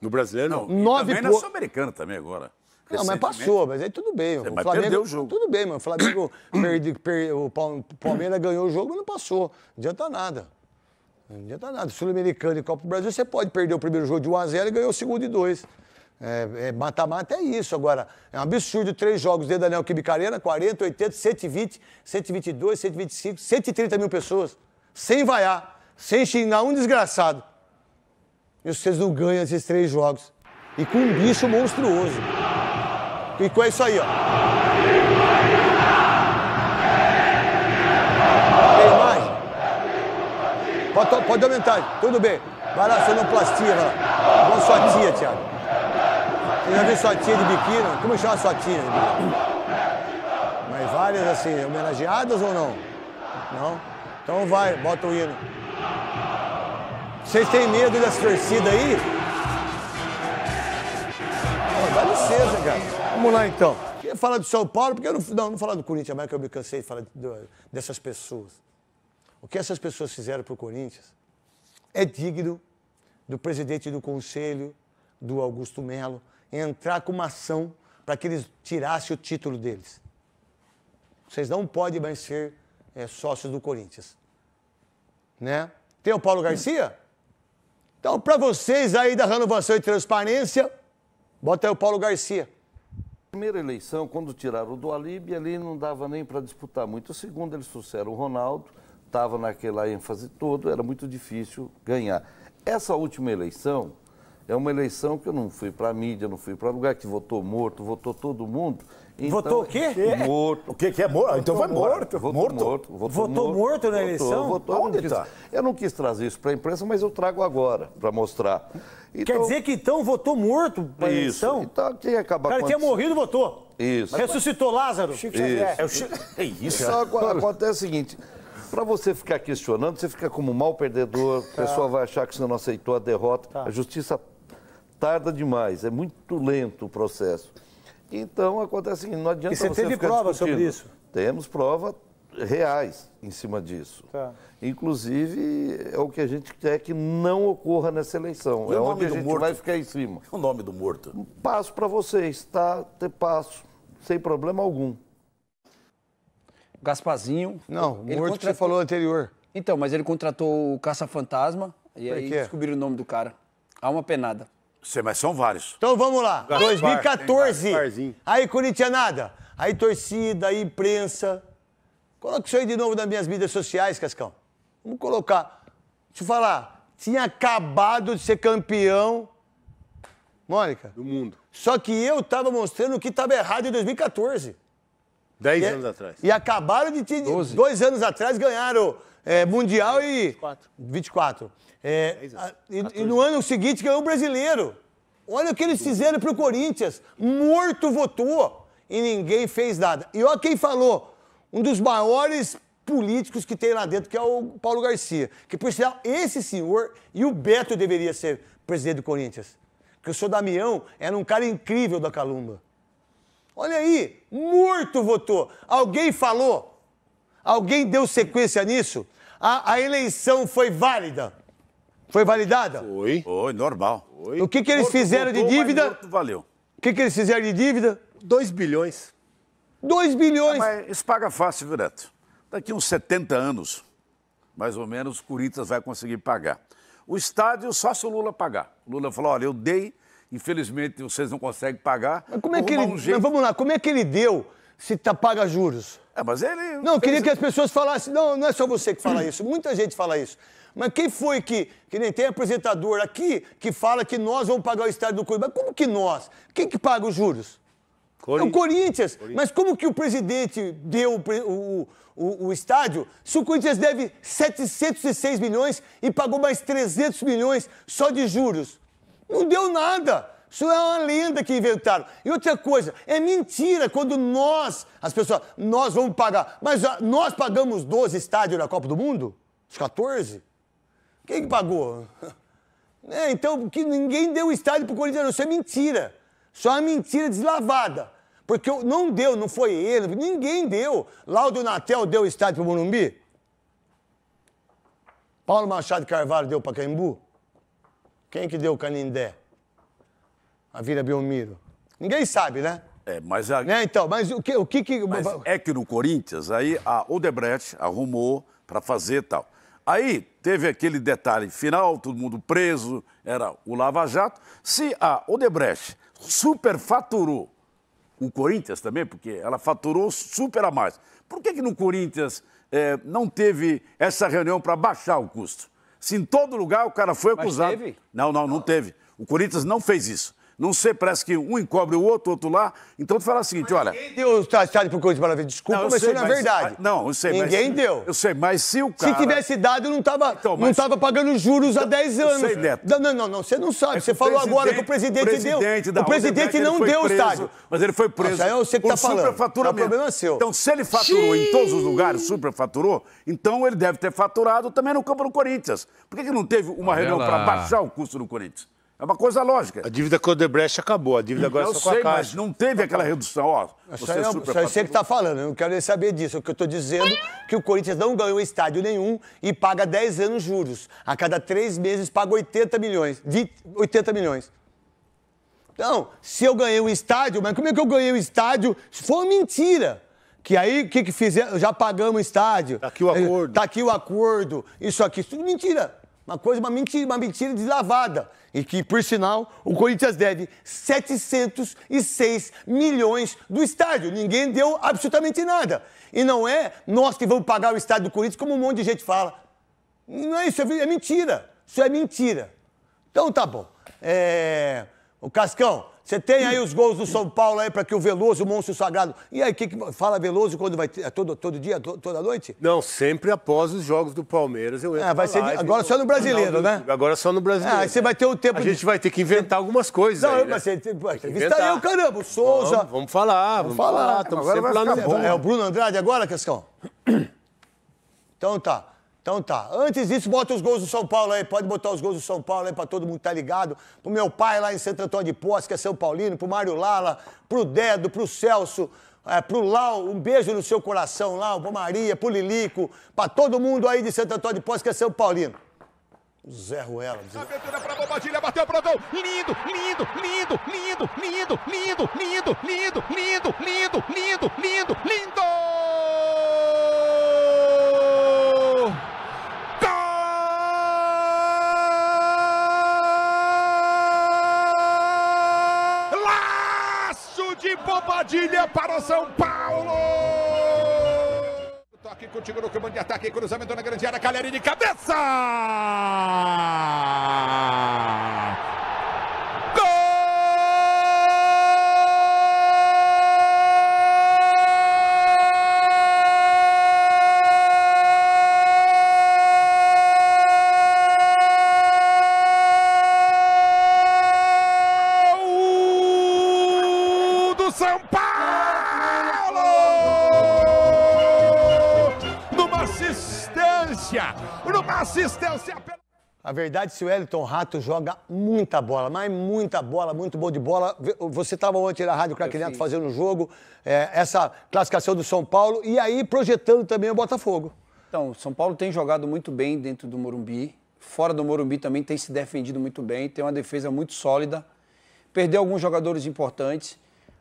No brasileiro, não. não. Nove e também po... na Sul-Americana também agora. Não, mas passou, mas aí tudo bem. Você o Flamengo, perdeu o jogo. Tudo bem, mano. O Flamengo perdi, perdi, o Palmeiras ganhou o jogo e não passou. Não adianta nada. Não adianta nada. Sul-Americano e Copa do Brasil, você pode perder o primeiro jogo de 1x0 e ganhar o segundo de 2. Mata-mata é, é, é, isso agora. É um absurdo três jogos dentro da Anel Quibicarena, 40, 80, 120, 122, 125, 130 mil pessoas. Sem vaiar, sem xingar um desgraçado e vocês não ganham esses três jogos. E com um bicho monstruoso. E com isso aí, ó. Tem mais Pode, pode aumentar, tudo bem. Vai lá, sonoplastia, vai lá. Igual sua tia, Thiago. Você já viu sua tia de biquíni? Como chama sua tia? Mas várias assim, homenageadas ou não? Não? Então vai, bota o hino. Vocês têm medo das torcidas aí? Oh, dá licença, cara. Vamos lá, então. Queria falar do São Paulo, porque eu não... Não, não falar do Corinthians mais, que eu me cansei de falar do, dessas pessoas. O que essas pessoas fizeram pro Corinthians é digno do presidente do conselho, do Augusto Melo, entrar com uma ação para que eles tirassem o título deles. Vocês não podem mais ser é, sócios do Corinthians. Né? Tem o Paulo Garcia? Então, para vocês aí da renovação e transparência, bota aí o Paulo Garcia. Primeira eleição, quando tiraram do Alib, ali não dava nem para disputar muito. Segundo, eles trouxeram o Ronaldo, estava naquela ênfase toda, era muito difícil ganhar. Essa última eleição é uma eleição que eu não fui para a mídia, não fui para lugar que votou morto, votou todo mundo. Então, votou o quê? Morto. O quê que é morto? Então vai morto. Votou morto. morto. Votou, votou morto, morto na eleição? Votou, votou. Onde está? Eu não quis trazer isso para a imprensa, mas eu trago agora para mostrar. Então... Quer dizer que então votou morto na eleição? Então quem acabar Cara, quem morrido votou. Isso. Ressuscitou Lázaro. Chico É, o Chico... É isso. Só acontece o seguinte. Para você ficar questionando, você fica como mal perdedor, a tá. pessoa vai achar que você não aceitou a derrota. Tá. A justiça tarda demais, é muito lento o processo. Então acontece assim, não adianta e você, você teve ficar prova discutindo. sobre isso? Temos prova reais em cima disso. Tá. Inclusive, é o que a gente quer que não ocorra nessa eleição. E é onde a gente morto? vai ficar em cima. O nome do morto? Passo para vocês, tá? Ter passo, sem problema algum. Gaspazinho. Não, o morto contratou... que você falou anterior. Então, mas ele contratou o Caça-Fantasma e aí descobriram o nome do cara. Há uma penada. Cê, mas são vários. Então vamos lá. Gaspar, 2014. Aí aí, nada. Aí, torcida, aí, imprensa. Coloca isso aí de novo nas minhas mídias sociais, Cascão. Vamos colocar. Deixa eu falar. Tinha acabado de ser campeão. Mônica. Do mundo. Só que eu tava mostrando o que tava errado em 2014. Dez e, é anos atrás. E acabaram de Doze. Dois anos atrás ganharam é, Mundial e. 24. 24. É, e, e, no ano seguinte ganhou o brasileiro. Olha o que eles fizeram para o Corinthians. Morto votou e ninguém fez nada. E olha quem falou. Um dos maiores políticos que tem lá dentro, que é o Paulo Garcia. Que, por sinal, esse senhor e o Beto deveria ser presidente do Corinthians. Porque o senhor Damião era um cara incrível da Calumba. Olha aí, morto votou. Alguém falou? Alguém deu sequência nisso? A, a eleição foi válida? Foi validada? Foi. Foi, normal. Foi. O que, que eles morto, fizeram voltou, de dívida? Morto, valeu. O que, que eles fizeram de dívida? 2 bilhões. 2 bilhões? Ah, mas isso paga fácil, Vireto. Daqui uns 70 anos, mais ou menos, o Corinthians vai conseguir pagar. O estádio só se o Lula pagar. O Lula falou: olha, eu dei, infelizmente vocês não conseguem pagar. Mas como é que ele. Um jeito... vamos lá, como é que ele deu se tá paga juros? É, mas ele. Não, fez... queria que as pessoas falassem. Não, não é só você que fala isso. Muita gente fala isso. Mas quem foi que, que nem tem apresentador aqui, que fala que nós vamos pagar o estádio do Corinthians? Mas como que nós? Quem que paga os juros? Cori... É o Corinthians. Cori... Mas como que o presidente deu o, o, o, estádio se o Corinthians deve 706 milhões e pagou mais 300 milhões só de juros? Não deu nada. Isso é uma lenda que inventaram. E outra coisa, é mentira quando nós, as pessoas, nós vamos pagar. Mas ah, nós pagamos 12 estádios na Copa do Mundo? Os 14? Quem que pagou? É, então, que ninguém deu o estádio pro Corinthians. Isso é mentira. Só uma mentira deslavada. Porque não deu, não foi ele, ninguém deu. Lá o Donatel deu o estádio pro Morumbi? Paulo Machado Carvalho deu para Caimbu? Quem que deu o Canindé? A Vila Belmiro? Ninguém sabe, né? É, mas a... Né, então, mas o que o que... que... é que no Corinthians, aí a Odebrecht arrumou para fazer tal. Aí teve aquele detalhe final, todo mundo preso, era o Lava Jato. Se a Odebrecht superfaturou o Corinthians também, porque ela faturou super a mais, por que, que no Corinthians é, não teve essa reunião para baixar o custo? Se em todo lugar o cara foi acusado. Mas teve? Não, não, não, não teve. O Corinthians não fez isso. Não sei, parece que um encobre o outro, outro lá. Então tu fala o seguinte, olha. Ninguém deu o Tachado pro Corinthians para ver. Desculpa, não, mas sei, isso não é verdade. Ah, não, eu sei, Ninguém mas, deu. Eu sei, mas se o cara. Se tivesse dado, não estava então, mas... não tava pagando juros então, há 10 anos. Eu sei, Neto. Não, não, não, você não sabe. É você falou agora que o presidente, presidente deu. O presidente não deu o estádio. Mas ele foi preso. Nossa, eu sei que tá falando. Superfaturamento. o problema é seu. Então, se ele faturou Xiii. em todos os lugares, superfaturou, então ele deve ter faturado também no campo do Corinthians. Por que, que não teve uma Olha reunião para baixar o custo do Corinthians? É uma coisa lógica. A dívida com o Odebrecht acabou, a dívida agora eu é só sei, com a Caixa. Mas não teve aquela redução, ó. Você é, é você que está falando, eu não quero nem saber disso. O que eu estou dizendo é que o Corinthians não ganhou estádio nenhum e paga 10 anos juros. A cada 3 meses paga 80 milhões. 80 milhões. Então, se eu ganhei um estádio, mas como é que eu ganhei um estádio? Foi mentira. Que aí, o que, que fizeram? Já pagamos o estádio. Tá aqui o acordo. Tá aqui o acordo. Isso aqui, isso tudo mentira. Uma coisa, uma mentira, uma mentira deslavada. E que, por sinal, o Corinthians deve 706 milhões do estádio. Ninguém deu absolutamente nada. E não é nós que vamos pagar o estádio do Corinthians, como um monte de gente fala. Não é isso, é, é mentira. Isso é mentira. Então tá bom. É... O Cascão, você tem aí os gols do São Paulo aí para que o Veloso, o monstro sagrado. E aí, que, que fala Veloso quando vai É todo, todo dia, to, toda noite? Não, sempre após os jogos do Palmeiras eu entro. É, vai ser live, agora só no brasileiro, né? Agora só no brasileiro. Ah, aí você vai ter o tempo. A de... gente vai ter que inventar algumas coisas. Não, aí, né? Tipo, mas você o eu, caramba, o Souza. Vamos, vamos falar, vamos, vamos falar. Estamos sempre lá no É o Bruno Andrade agora, Cascão? Então tá. Então tá. Antes disso, bota os gols do São Paulo aí. Pode botar os gols do São Paulo aí pra todo mundo tá ligado. Pro meu pai lá em Santo Antônio de Poço, que é São Paulino, pro Mário Lala, pro Dedo, pro Celso, é, pro Lau, um beijo no seu coração lá, pro Maria, pro Lilico, pra todo mundo aí de Santo Antônio de Poço, que é São Paulino. Zé Ruela. Abertura para Bobadilha, bateu para o gol. Lindo, lindo, lindo, lindo, lindo, lindo, lindo, lindo, lindo, lindo, lindo, lindo, lindo. Padilha para o São Paulo! Toque contigo no comando de ataque, cruzamento na grande área, Caleri de cabeça! A verdade, que o Elton Rato joga muita bola, mas muita bola, muito bom de bola. Você estava ontem na Rádio Neto fazendo o jogo, é, essa classificação do São Paulo e aí projetando também o Botafogo. Então, o São Paulo tem jogado muito bem dentro do Morumbi. Fora do Morumbi também tem se defendido muito bem, tem uma defesa muito sólida. Perdeu alguns jogadores importantes.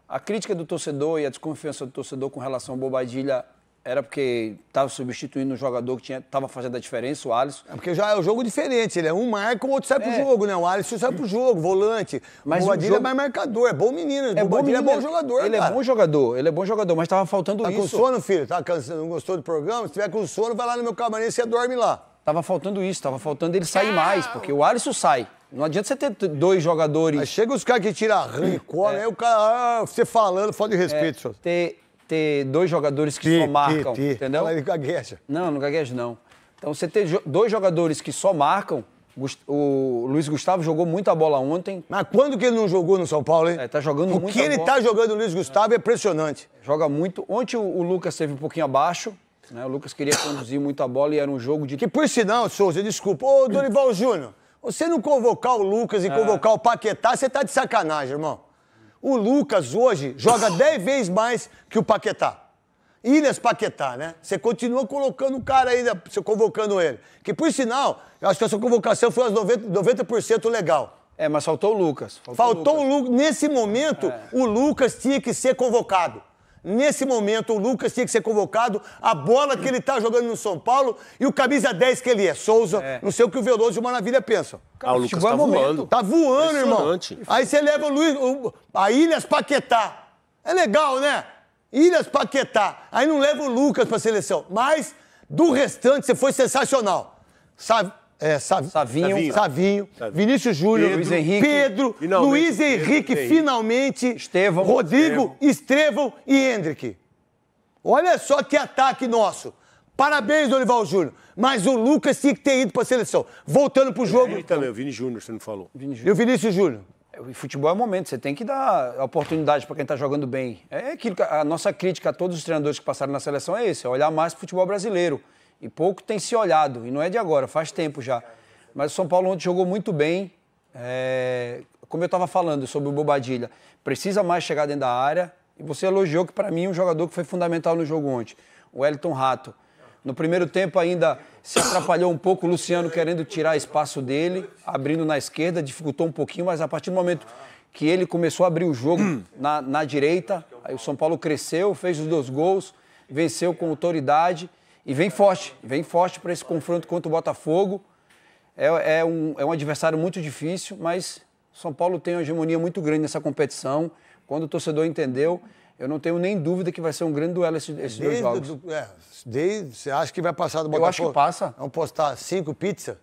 A crítica do torcedor e a desconfiança do torcedor com relação ao Bobadilha era porque estava substituindo um jogador que estava fazendo a diferença, o Alisson. É porque já é um jogo diferente, ele é um marca, o outro sai é. pro jogo, né? O Alisson sai pro jogo, volante. Mas o Bobadilha é jogo... é mais marcador, é bom menino. É, é bom menino, é bom jogador, Ele é cara. é bom jogador, ele é bom jogador, mas estava faltando tá isso. Tá com sono, filho? Tá cansado não gostou do programa? Se tiver com sono, vai lá no meu camarim e você dorme lá. Tava faltando isso, tava faltando ele sair mais, porque o Alisson sai. Não adianta você ter dois jogadores. Aí chega os caras que tiram a ricola, é. aí né? o cara, ah, você falando, falta de respeito, é, senhor. Ter ter dois jogadores que ti, só marcam, ti, ti. entendeu? gagueja. Não, não gagueja não. Então você ter dois jogadores que só marcam, o Luiz Gustavo jogou muita bola ontem. Mas quando que ele não jogou no São Paulo, hein? É, tá jogando muito. O que ele bola. tá jogando o Luiz Gustavo é impressionante. É, joga muito. Ontem o, Lucas teve um pouquinho abaixo, né? O Lucas queria conduzir muito a bola e era um jogo de. Que por sinal, Souza, desculpa. Ô, Dorival Júnior, você não convocar o Lucas e é. convocar o Paquetá, você tá de sacanagem, irmão. O Lucas hoje joga 10 vezes mais que o Paquetá. Ilhas Paquetá, né? Você continua colocando o cara ainda, você convocando ele. Que, por sinal, eu acho que a sua convocação foi aos 90%, 90 legal. É, mas faltou o Lucas. Faltou, faltou o Lucas. Lu... Nesse momento, é. o Lucas tinha que ser convocado. Nesse momento, o Lucas tinha que ser convocado, a bola que ele está jogando no São Paulo e o camisa 10 que ele é, Souza, é. não sei o que o Veloso e o Maravilha pensam. Cara, ah, o Lucas tá é voando. Tá voando, irmão. Aí você leva o Luiz, o, a Ilhas Paquetá. É legal, né? Ilhas Paquetá. Aí não leva o Lucas pra seleção. Mas, do restante, você foi sensacional. Sabe? é, Sav... Savinho. Savinho. Savinho, Savinho, Vinícius Júnior, Pedro, Luiz Henrique, Pedro, finalmente, Luiz Henrique, Pedro, finalmente, Estevão, Rodrigo, Estevão. e Hendrick. Olha só que ataque nosso. Parabéns, Olival Júnior. Mas o Lucas tinha que ter ido para a seleção. Voltando para o jogo. E também, o Vini Júnior, você não falou. Vini e o Vinícius Júnior? É, futebol é o momento, você tem que dar oportunidade para quem está jogando bem. É aquilo que a nossa crítica a todos os treinadores que passaram na seleção é esse, é olhar mais para o futebol brasileiro. E pouco tem se olhado, e não é de agora, faz tempo já. Mas o São Paulo ontem jogou muito bem. É, como eu estava falando sobre o Bobadilha, precisa mais chegar dentro da área. E você elogiou que, para mim, é um jogador que foi fundamental no jogo ontem, o Elton Rato. No primeiro tempo ainda se atrapalhou um pouco o Luciano querendo tirar espaço dele, abrindo na esquerda, dificultou um pouquinho, mas a partir do momento que ele começou a abrir o jogo na, na direita, aí o São Paulo cresceu, fez os dois gols, venceu com autoridade. E vem forte, vem forte para esse confronto contra o Botafogo. É, é, um, é um adversário muito difícil, mas São Paulo tem uma hegemonia muito grande nessa competição. Quando o torcedor entendeu, eu não tenho nem dúvida que vai ser um grande duelo esses, dois jogos. Do, é, desde, você acha que vai passar do Botafogo? Eu acho que passa. Vamos postar cinco pizzas?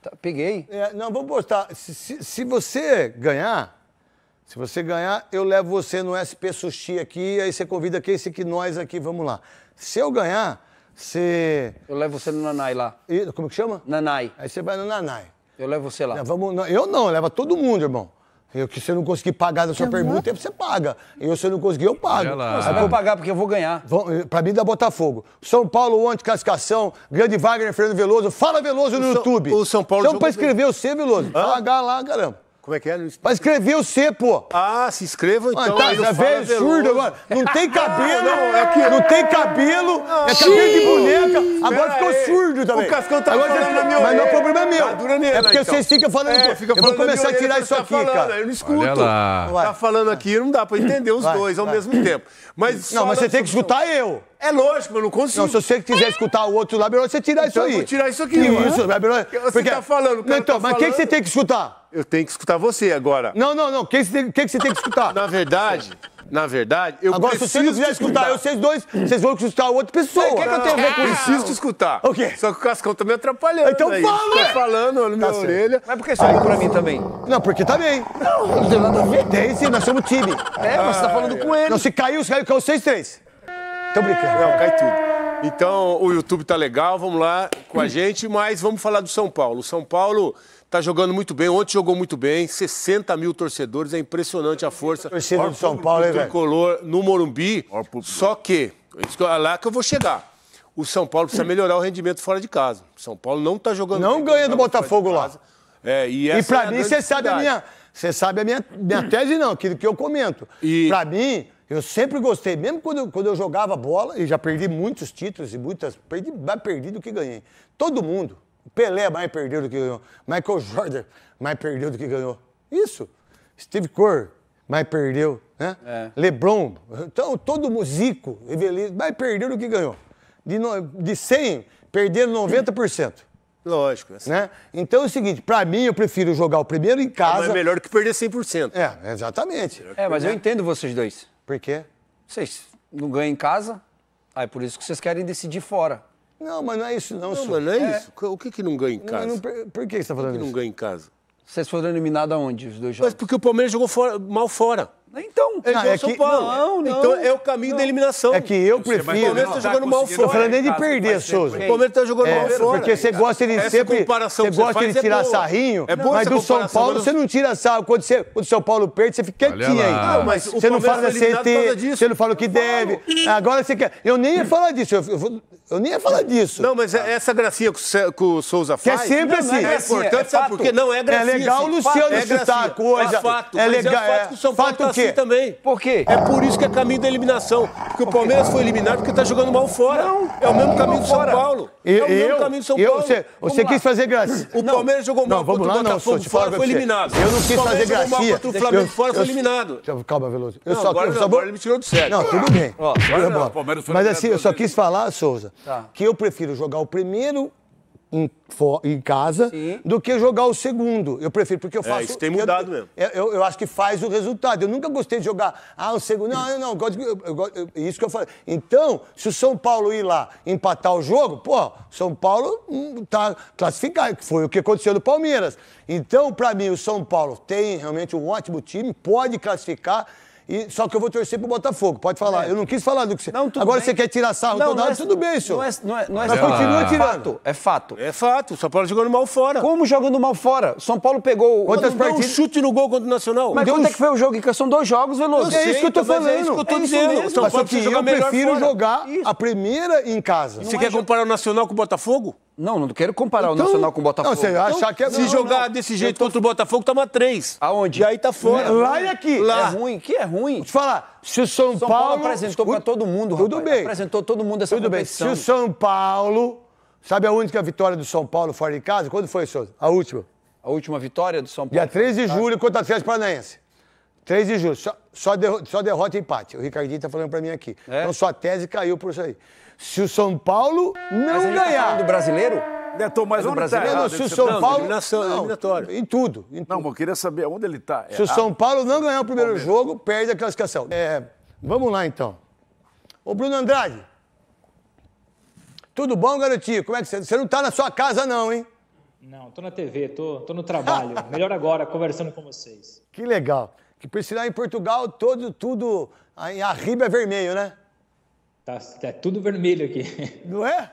Tá, peguei. É, não, vamos postar. Se, se, se, você ganhar, se você ganhar, eu levo você no SP Sushi aqui, aí você convida quem esse que nós aqui, vamos lá. Se eu ganhar, você. Eu levo você no Nanai lá. E, como que chama? Nanai. Aí você vai no Nanai. Eu levo você lá. Não, vamos, não, eu não, leva todo mundo, irmão. Eu, que você não conseguir pagar da sua eu permuta, você paga. Eu, se eu não conseguir, eu pago. eu você vai pagar porque eu vou ganhar. Vão, eh, pra mim dá Botafogo. São Paulo ontem, Cascação, grande Wagner, Fernando Veloso. Fala Veloso no o YouTube. São, o São Paulo Então, pra escrever o você, Veloso, pagar lá, caramba. Como é que é, Luiz? Mas escreveu C, pô. Ah, se inscreva ah, então. Ah, tá, já veio surdo agora. Não tem cabelo, não, é que... não tem cabelo, é ah, cabelo de boneca. Agora ficou surdo também. O Cascão tá agora falando na Mas meu problema é meu. Tá é porque então. vocês ficam falando... É, fica eu vou começar a tirar isso tá aqui, cara. Eu não escuto. Tá falando aqui, não dá pra entender os dois ao mesmo tempo. Mas não, mas você tem que escutar eu. É lógico, mas eu não consigo. Não, se você quiser é. escutar o outro lá, melhor você tirar então, isso aí. Eu vou tirar isso aqui. Isso, é melhor. Você porque... tá falando, cara. então, tá mas quem que você tem que escutar? Eu tenho que escutar você agora. Não, não, não. Quem que você tem que escutar? Na verdade. Na verdade, eu Agora, preciso. Agora, se você não quiser escutar, escutar eu, vocês dois, vocês vão escutar outra pessoa. O que, que eu tenho a ver com ah. isso? Eu preciso te escutar. O quê? Só que o Cascão tá me atrapalhando. Então aí. fala! Tá falando na minha tá orelha. Mas por que você olha ah, pra mim também? Não, porque também. Tá bem. não, não tem nada a ver. Tem sim, nós somos time. É, mas você tá falando com ele. Não, se caiu, se caiu, caiu vocês três. Tô brincando. Não, cai tudo. Então, o YouTube tá legal, vamos lá com a gente, mas vamos falar do São Paulo. O São Paulo Tá jogando muito bem, ontem jogou muito bem, 60 mil torcedores, é impressionante a força. Torcida de São Paulo, hein, tricolor no Morumbi. Só que, é lá que eu vou chegar. O São Paulo precisa melhorar o rendimento fora de casa. O São Paulo não está jogando Não bem, ganha do tá Botafogo lá. É, e, e para é mim, você sabe a minha, você sabe a minha, minha tese não, aquilo que eu comento. E... Para mim, eu sempre gostei, mesmo quando eu, quando eu jogava bola, e já perdi muitos títulos e muitas. Perdi, mais perdi do que ganhei. Todo mundo. Pelé é mais perdeu do que ganhou. Michael Jordan mais perdeu do que ganhou. Isso. Steve Kerr mais perdeu, né? É. LeBron, então todo músico Zico, mais perdeu do que ganhou. De, no, de 100, perderam 90%. Lógico. Assim. Né? Então é o seguinte, para mim eu prefiro jogar o primeiro em casa. Mas é melhor do que perder 100%. É, exatamente. É, mas eu entendo vocês dois. Por quê? Vocês não ganham em casa, aí por isso que vocês querem decidir fora. Não, mas não é isso, não, Não, senhor. mas não é, é. isso. O que que não ganha em casa? não, por, por que você está falando que não isso? ganha em casa? Vocês foram eliminados aonde, os dois Mas porque o Palmeiras jogou fora- mal fora. Então, ele é é não, é São que, Paulo. Não, não, então é o caminho não. da eliminação. É que eu prefiro. O Palmeiras tá jogando mal fora. Não falando nem de perder, Souza. O Palmeiras tá jogando é, mal fora. Porque você gosta de Essa sempre. Você gosta de tirar sarrinho, mas do São Paulo você não tira sarro. Quando o São Paulo perde, você fica quietinho aí. Não, mas você não fala da CT, você não fala o que deve. Agora você quer. Eu nem ia falar disso. Eu nem ia falar disso. Não, mas essa gracinha que o Souza faz. Que é sempre assim. É importante, sabe por quê? Não, é gracinha. É legal o Luciano citar coisa. É fato. É legal. Fato assim também. Por quê? É por isso que é caminho da eliminação. Porque o Palmeiras foi eliminado porque tá jogando mal fora. Não, é o mesmo caminho do São fora. Paulo. É eu, é o mesmo eu, caminho do São eu, Paulo. Você, você quis fazer graça. O Palmeiras jogou mal não, vamos contra lá, o Botafogo não, fora, foi eliminado. Eu não quis fazer graça. O Palmeiras jogou mal contra o Flamengo fora, foi eliminado. Calma, Veloso. Eu só quis. Agora ele me tirou do sério. Não, tudo bem. Mas assim, eu só quis falar, Souza, tá. que eu prefiro jogar o primeiro em, em casa Sim. do que jogar o segundo. Eu prefiro, porque eu é, faço. É, isso tem mudado eu, mesmo. Eu, eu, eu, acho que faz o resultado. Eu nunca gostei de jogar. Ah, o segundo. Não, não, não. Gosto, isso que eu falei. Então, se o São Paulo ir lá empatar o jogo, pô, São Paulo hum, tá classificado, que foi o que aconteceu no Palmeiras. Então, para mim, o São Paulo tem realmente um ótimo time, pode classificar. E, só que eu vou torcer pro Botafogo. Pode falar. É. Eu não quis falar do que você. Não, Agora bem. você quer tirar sarro não, toda hora, é, tudo bem, senhor. Não é, não é, não é Mas continua ah. tirando. É fato, é fato. É fato. São Paulo jogando mal fora. Como jogando mal fora? São Paulo pegou. o partidas? um chute no gol contra o Nacional. Mas quanto um... é que foi o jogo? São dois jogos, Veloso. É isso que eu tô falando. É isso que eu tô é dizendo. Só que eu prefiro jogar a primeira em casa. Você quer é comparar o Nacional com o Botafogo? Não, não quero comparar então, o Nacional com o Botafogo. Não, você achar que é, se não, jogar não. desse jeito tô... contra o Botafogo, toma três. Aonde? E aí tá fora. Lá e aqui. Lá. É ruim, que é ruim. Vou te falar. Se o São, São Paulo... Paulo apresentou para todo mundo, rapaz. Tudo bem. Apresentou todo mundo essa Tudo competição. bem. Se o São Paulo... Sabe é a única vitória do São Paulo fora de casa? Quando foi, Souza? A última. A última vitória do São Paulo? Dia 3 de julho contra o Atlético Paranaense. 3 de julho. Só, só, derrota, só derrota e empate. O Ricardinho tá falando para mim aqui. É? Então sua tese caiu por isso aí se o São Paulo não tá ganhar. do brasileiro? Neto, mais um tá? brasileiro. Se o tá São Paulo... em tudo, em tudo. Não, mas eu queria saber onde ele está. Se o é, São Paulo não ganhar o primeiro Palmeiras. jogo, perde a classificação. É, vamos lá, então. Ô, Bruno Andrade. Tudo bom, garotinho? Como é que você... Você não está na sua casa, não, hein? Não, tô na TV, tô, tô no trabalho. Melhor agora, conversando com vocês. Que legal. Que por sinal, em Portugal, todo, tudo... A riba é vermelho, né? Tá, tá tudo vermelho aqui. Não é?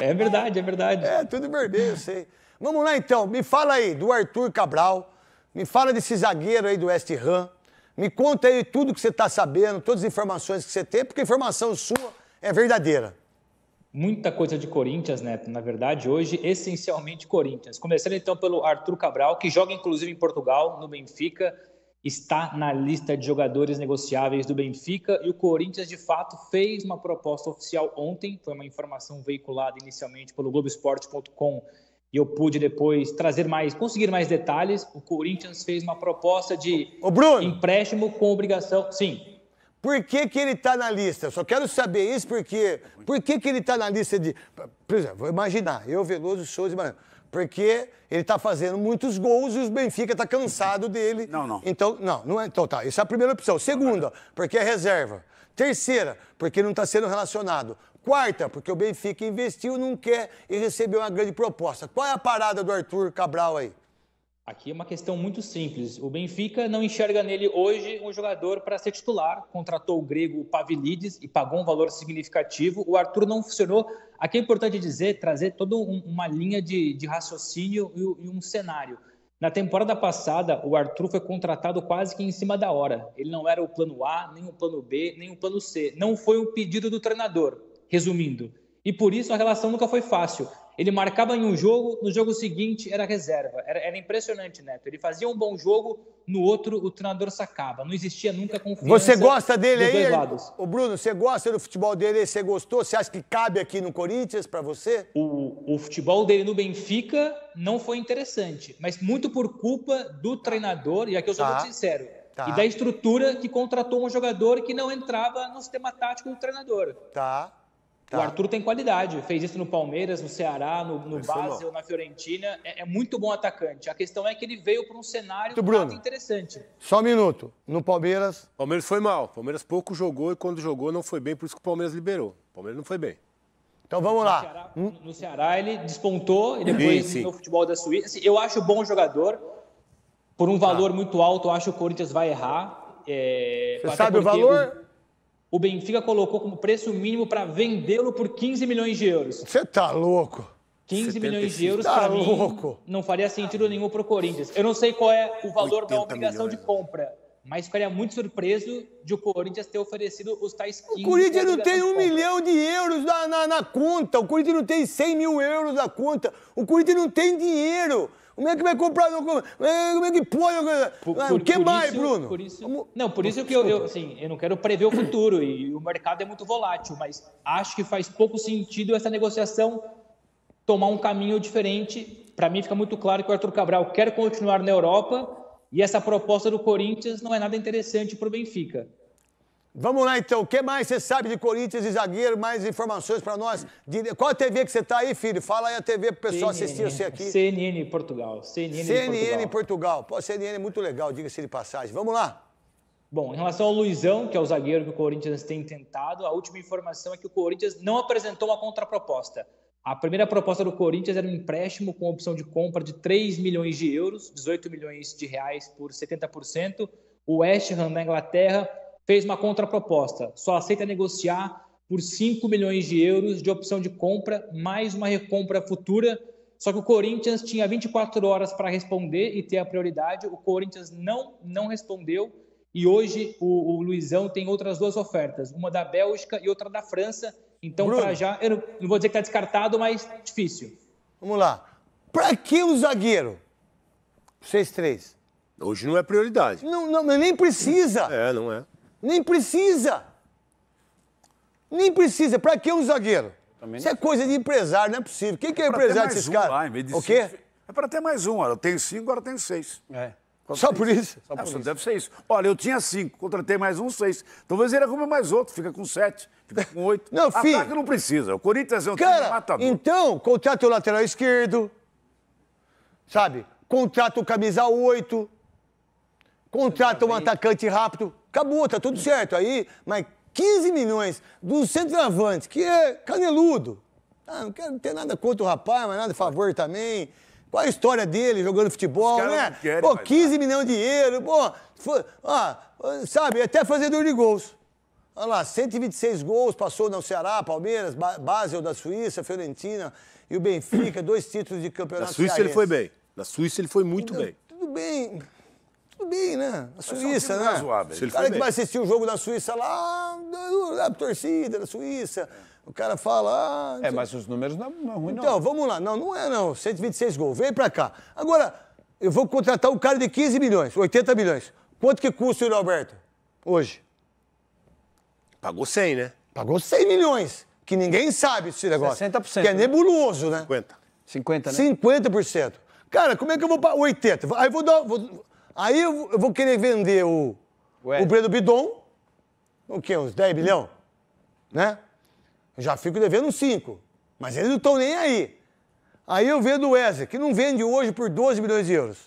É verdade, é verdade. É, tudo vermelho, eu sei. Vamos lá então, me fala aí do Arthur Cabral, me fala desse zagueiro aí do West Ham, me conta aí tudo que você tá sabendo, todas as informações que você tem, porque a informação sua é verdadeira. Muita coisa de Corinthians, Neto, né? na verdade, hoje, essencialmente Corinthians. Começando então pelo Arthur Cabral, que joga inclusive em Portugal, no Benfica, está na lista de jogadores negociáveis do Benfica e o Corinthians de fato fez uma proposta oficial ontem, foi uma informação veiculada inicialmente pelo Globoesporte.com e eu pude depois trazer mais, conseguir mais detalhes. O Corinthians fez uma proposta de Ô Bruno, empréstimo com obrigação, sim. Por que, que ele está na lista? Eu só quero saber isso porque por que, que ele está na lista de, por exemplo, vou imaginar, eu Veloso Souza, porque ele está fazendo muitos gols e o Benfica está cansado dele. Não, não. Então, não, não é. Então tá, essa é a primeira opção. Segunda, porque é reserva. Terceira, porque não está sendo relacionado. Quarta, porque o Benfica investiu, não quer e recebeu uma grande proposta. Qual é a parada do Arthur Cabral aí? Aqui é uma questão muito simples. O Benfica não enxerga nele hoje um jogador para ser titular. Contratou o grego Pavlidis e pagou um valor significativo. O Arthur não funcionou. Aqui é importante dizer, trazer toda um, uma linha de, de raciocínio e, e, um cenário. Na temporada passada, o Arthur foi contratado quase que em cima da hora. Ele não era o plano A, nem o plano B, nem o plano C. Não foi um pedido do treinador. Resumindo, e por isso a relação nunca foi fácil. Ele marcava em um jogo, no jogo seguinte era reserva. Era, era impressionante, Neto. Ele fazia um bom jogo, no outro o treinador sacava. Não existia nunca confiança. Você gosta dele aí? O Bruno, você gosta do futebol dele? Você gostou? Você acha que cabe aqui no Corinthians para você? O, o futebol dele no Benfica não foi interessante, mas muito por culpa do treinador, e aqui eu sou tá. muito sincero, tá. e da estrutura que contratou um jogador que não entrava no sistema tático do treinador. Tá. Tá. O Arthur tem qualidade, fez isso no Palmeiras, no Ceará, no, no é Basel, na Fiorentina. É, é, muito bom atacante. A questão é que ele veio para um cenário Bruno, interessante. Só um minuto. No Palmeiras. O Palmeiras foi mal. O Palmeiras pouco jogou e quando jogou não foi bem, por isso que o Palmeiras liberou. O Palmeiras não foi bem. Então vamos no lá. Ceará, hum? No Ceará, ele despontou e depois sim, sim. no futebol da Suíça. Assim, eu acho bom jogador. Por um tá. valor muito alto, eu acho que o Corinthians vai errar. É, Você sabe o valor? o Benfica colocou como preço mínimo para vendê-lo por 15 milhões de euros. Você tá louco? 15 75. milhões de euros tá para mim louco. não faria sentido nenhum para o Corinthians. Eu não sei qual é o valor da obrigação milhões. de compra, mas ficaria muito surpreso de o Corinthians ter oferecido os tais 15 O Corinthians não tem um milhão de euros na, na, na conta, o Corinthians não tem 100 mil euros na conta, o Corinthians não tem dinheiro. Como é que vai comprar? Não, é, como é que põe? Ah, o que mais, Bruno? Por isso, como, não, por isso que eu, eu, assim, eu não quero prever o futuro e o mercado é muito volátil, mas acho que faz pouco sentido essa negociação tomar um caminho diferente. Para mim fica muito claro que o Arthur Cabral quer continuar na Europa e essa proposta do Corinthians não é nada interessante para o Benfica. Vamos lá então, o que mais você sabe de Corinthians e zagueiro? Mais informações para nós? De... Qual a TV que você está aí, filho? Fala aí a TV para o pessoal CNN, assistir você aqui. CNN Portugal. CNN, CNN Portugal. Portugal. Pô, CNN é muito legal, diga-se de passagem. Vamos lá. Bom, em relação ao Luizão, que é o zagueiro que o Corinthians tem tentado, a última informação é que o Corinthians não apresentou uma contraproposta. A primeira proposta do Corinthians era um empréstimo com opção de compra de 3 milhões de euros, 18 milhões de reais por 70%. O West Ham na Inglaterra fez uma contraproposta, só aceita negociar por 5 milhões de euros de opção de compra, mais uma recompra futura. Só que o Corinthians tinha 24 horas para responder e ter a prioridade. O Corinthians não, não respondeu. E hoje o, o Luizão tem outras duas ofertas, uma da Bélgica e outra da França. Então, para já, eu não, não vou dizer que está descartado, mas difícil. Vamos lá. Para que o zagueiro? Vocês três. Hoje não é prioridade. Não, não nem precisa. É, não é. Nem precisa. Nem precisa. Para que um zagueiro? Isso é coisa de empresário, não é possível. Quem é que é, empresário desses um caras? De o quê? É para ter mais um. Agora eu tenho cinco, agora tenho seis. É. Só, é só por isso? Só por isso. Deve ser isso. Olha, eu tinha cinco, contratei mais um, seis. Talvez ele arrume mais outro, fica com sete, fica com oito. Não, Ataque filho. não precisa. O Corinthians é um cara, time matador. Então, contrata o lateral esquerdo, sabe? Contrata o camisa oito, contrata um atacante rápido. Acabou, tá tudo certo. Aí, mas 15 milhões do centroavante, que é caneludo. Ah, não quero ter nada contra o rapaz, mas nada a favor também. Qual a história dele jogando futebol, né? Querem, pô, 15 milhões de dinheiro, pô. Foi, ah, sabe, até fazedor de gols. Olha lá, 126 gols, passou no Ceará, Palmeiras, Basel da Suíça, Fiorentina e o Benfica, dois títulos de campeonato. Na Suíça cearense. ele foi bem. Na Suíça ele foi muito bem. Tudo bem tudo bem, né? A Suíça, é um né? Razoável. O cara que vai assistir o jogo da Suíça lá, da é, é torcida da Suíça. O cara fala. Ah, é, mas os números não, é, não é ruim, então, não. Então, vamos lá. Não, não é, não. 126 gols. Vem pra cá. Agora, eu vou contratar um cara de 15 milhões, 80 milhões. Quanto que custa o Yuri hoje? Pagou 100, né? Pagou 100 milhões. Que ninguém sabe esse negócio. 60%. Que é né? nebuloso, né? 50. 50, né? 50%. Cara, como é que eu vou pagar 80? Aí vou dar. Vou, Aí eu, vou querer vender o, o Breno Bidon, o quê? Uns 10 bilhão? Né? Eu já fico devendo uns 5. Mas eles não estão nem aí. Aí eu vendo o Wesley, que não vende hoje por 12 milhões de euros.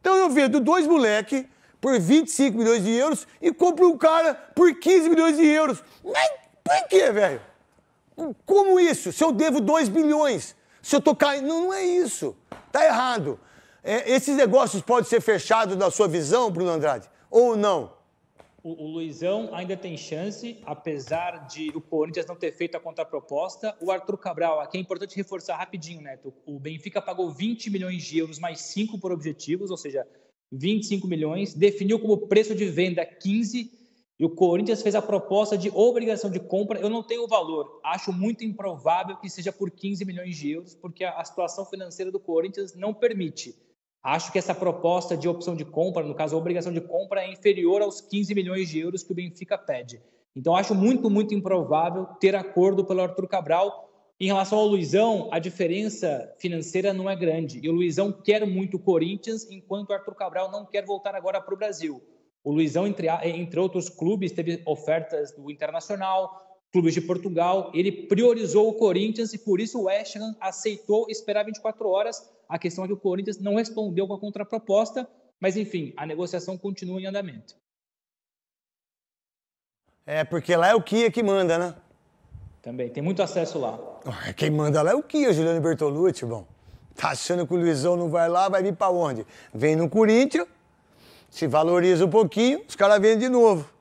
Então eu vendo dois moleques por 25 milhões de euros e compro um cara por 15 milhões de euros. Mas por quê, velho? Como isso? Se eu devo 2 bilhões, se eu tô caindo. Não, não é isso. Tá errado. É, esses negócios podem ser fechados na sua visão, Bruno Andrade, ou não? O, o, Luizão ainda tem chance, apesar de o Corinthians não ter feito a contraproposta. O Arthur Cabral, aqui é importante reforçar rapidinho, Neto. O Benfica pagou 20 milhões de euros mais 5 por objetivos, ou seja, 25 milhões, definiu como preço de venda 15 e o Corinthians fez a proposta de obrigação de compra. Eu não tenho o valor, acho muito improvável que seja por 15 milhões de euros, porque a, a situação financeira do Corinthians não permite. Acho que essa proposta de opção de compra, no caso, a obrigação de compra, é inferior aos 15 milhões de euros que o Benfica pede. Então, acho muito, muito improvável ter acordo pelo Arthur Cabral. Em relação ao Luizão, a diferença financeira não é grande. E o Luizão quer muito o Corinthians, enquanto o Arthur Cabral não quer voltar agora para o Brasil. O Luizão, entre, entre outros clubes, teve ofertas do Internacional, clubes de Portugal. Ele priorizou o Corinthians e por isso o West Ham aceitou esperar 24 horas. A questão é que o Corinthians não respondeu com a contraproposta, mas enfim, a negociação continua em andamento. É, porque lá é o Kia que manda, né? Também, tem muito acesso lá. Quem manda lá é o Kia, Juliano Bertolucci, bom. Tá achando que o Luizão não vai lá, vai vir para onde? Vem no Corinthians, se valoriza um pouquinho, os caras vêm de novo.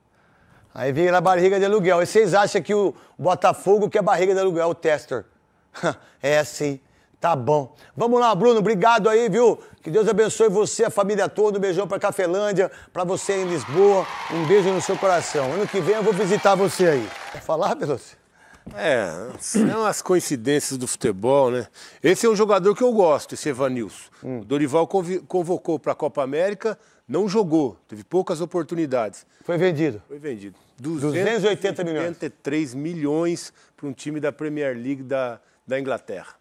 Aí veio na barriga de aluguel. E vocês acham que o Botafogo que é barriga de aluguel, é o tester? é sim. Tá bom. Vamos lá, Bruno. Obrigado aí, viu? Que Deus abençoe você, a família toda. Um beijão pra Cafelândia, pra você em Lisboa. Um beijo no seu coração. Ano que vem eu vou visitar você aí. Quer falar, Veloso? É, são é as coincidências do futebol, né? Esse é um jogador que eu gosto, esse Evanilson. Hum. O Dorival convocou para a Copa América, não jogou, teve poucas oportunidades. Foi vendido. Foi vendido. 280 milhões, milhões para um time da Premier League da, da Inglaterra.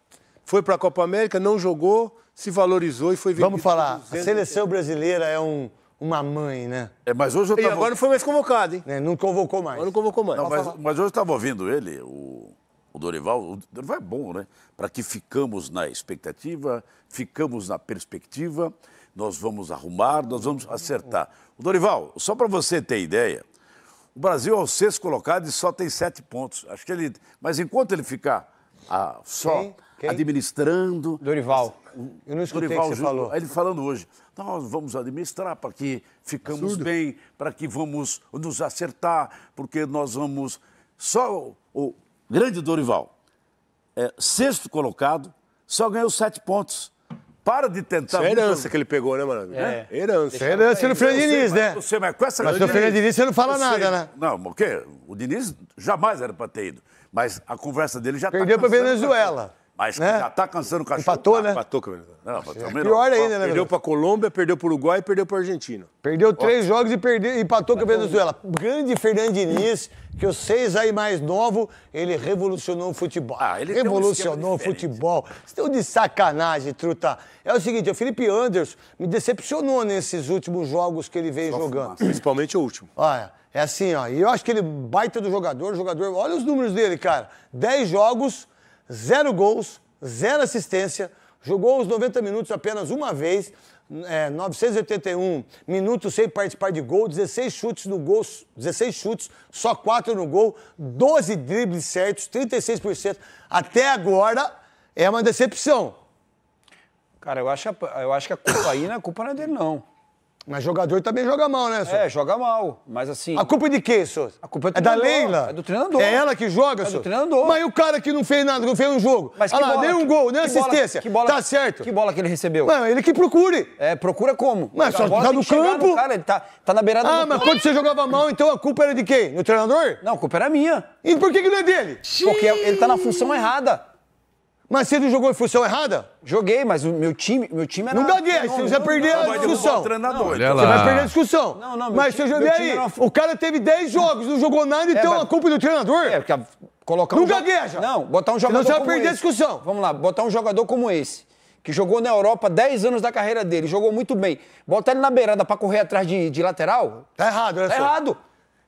Foi para a Copa América, não jogou, se valorizou e foi vendido. Vamos falar, a seleção brasileira é um, uma mãe, né? É, mas hoje eu tava... E agora não foi mais convocado, hein? É, não convocou mais. Agora não convocou mais. Não, mas, mas, hoje eu estava ouvindo ele, o, o Dorival. O Dorival é bom, né? Para que ficamos na expectativa, ficamos na perspectiva nós vamos arrumar, nós vamos acertar. O Dorival, só para você ter ideia, o Brasil é o sexto colocado e só tem sete pontos. Acho que ele. Mas enquanto ele ficar ah, só quem? Quem? administrando. Dorival. Eu não escutei Dorival, que você falou. Ele falando hoje. Então nós vamos administrar para que ficamos bem, para que vamos nos acertar, porque nós vamos. Só o, o grande Dorival, é, sexto colocado, só ganhou sete pontos. Para de tentar. Isso é herança que ele pegou, né, mano? É. é. Herança. Isso é herança do Fernando Diniz, né? Mas, sei, mas, com essa mas o Fernando Diniz você não fala nada, né? Não, o quê? O Diniz jamais era para ter ido. Mas a conversa dele já tá Perdeu tá para Venezuela. Mas né? já tá cansando o cachorro. Empatou, tá. né? Empatou, Não, é pior ainda, né? Perdeu pra Colômbia, perdeu pro Uruguai e perdeu pro Argentina. Perdeu três jogos e perdeu, empatou com a Venezuela. Grande Fernandiniz, que os seis aí mais novo, ele revolucionou o futebol. Ah, ele revolucionou um o futebol. Vocês estão de sacanagem, truta. É o seguinte, o Felipe Anderson me decepcionou nesses últimos jogos que ele veio Só jogando. Fumaça. Principalmente o último. Olha, é assim, ó. E eu acho que ele é baita do jogador, jogador. Olha os números dele, cara. Dez jogos zero gols, zero assistência, jogou os 90 minutos apenas uma vez, é, 981 minutos sem participar de gol, 16 chutes no gol, 16 chutes, só 4 no gol, 12 dribles certos, 36%. Até agora é uma decepção. Cara, eu acho, eu acho que a culpa aí não é culpa não é dele, não. Mas jogador também joga mal, né, senhor? É, joga mal. Mas assim. A culpa é de quem, senhor? A culpa é, do é da Leila. É do treinador. É ela que joga, senhor? É do treinador. Mas e o cara que não fez nada, não fez um jogo? Mas que ah lá, nem um gol, nem assistência. que bola, tá certo. Que bola que ele recebeu? Não, ele que procure. É, procura como? Mas só tá no campo. No cara, ele tá, tá na beirada ah, do Ah, mas quando você jogava mal, então a culpa era de quem? Do treinador? Não, a culpa era minha. E por que, que não é dele? Porque ele tá na função errada. Mas você não jogou em função errada? Joguei, mas o meu time, meu time era. Não gagueia, você vai perder a discussão. Não, você vai perder a discussão. Não, não, mas time, você joguei aí. O cara teve 10 jogos, não jogou nada, então mas... a culpa do treinador. É, porque a... colocar um gagueja! Não, botar um jogador. Senão você vai perder esse. a discussão. Vamos lá, botar um jogador como esse, que jogou na Europa 10 anos da carreira dele, jogou muito bem. Botar ele na beirada pra correr atrás de, de lateral. Tá errado, né? Tá errado.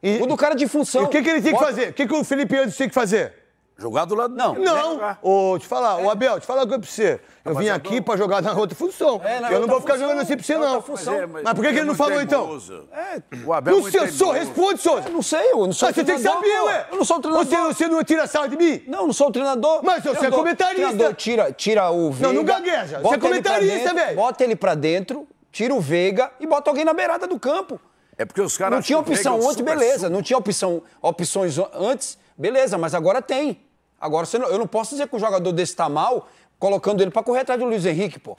E, do cara de função. E o que, que ele tem Bota... que fazer? O que, que o Felipe Anderson tem que fazer? Jogar do lado Não. Né? Não. Né? Ô, te falar, ô é. Abel, te falar uma coisa pra você. Eu vim aqui pra jogar na outra função. É, eu é não vou ficar função, jogando assim pra você, é não. Mas, é, mas, mas, por que, que ele não falou, então? teimoso. então? É, o Abel não é sei, responde, senhor. Eu não sei, eu não sou mas ah, treinador. Você tem que saber, ué. Eu não sou treinador. Você, você não tira a sala de mim? Não, eu não sou treinador. Mas você treinador, é comentarista. Treinador tira, tira o Veiga. Não, não gagueja. Você é comentarista, velho. Bota ele pra dentro, tira o Veiga e bota alguém na beirada do campo. É porque os caras... Não tinha opção ontem, beleza. Não tinha opção, opções antes, beleza, mas agora tem. Agora, não, eu não posso dizer que um jogador desse está mal, colocando ele para correr atrás do Luiz Henrique, pô.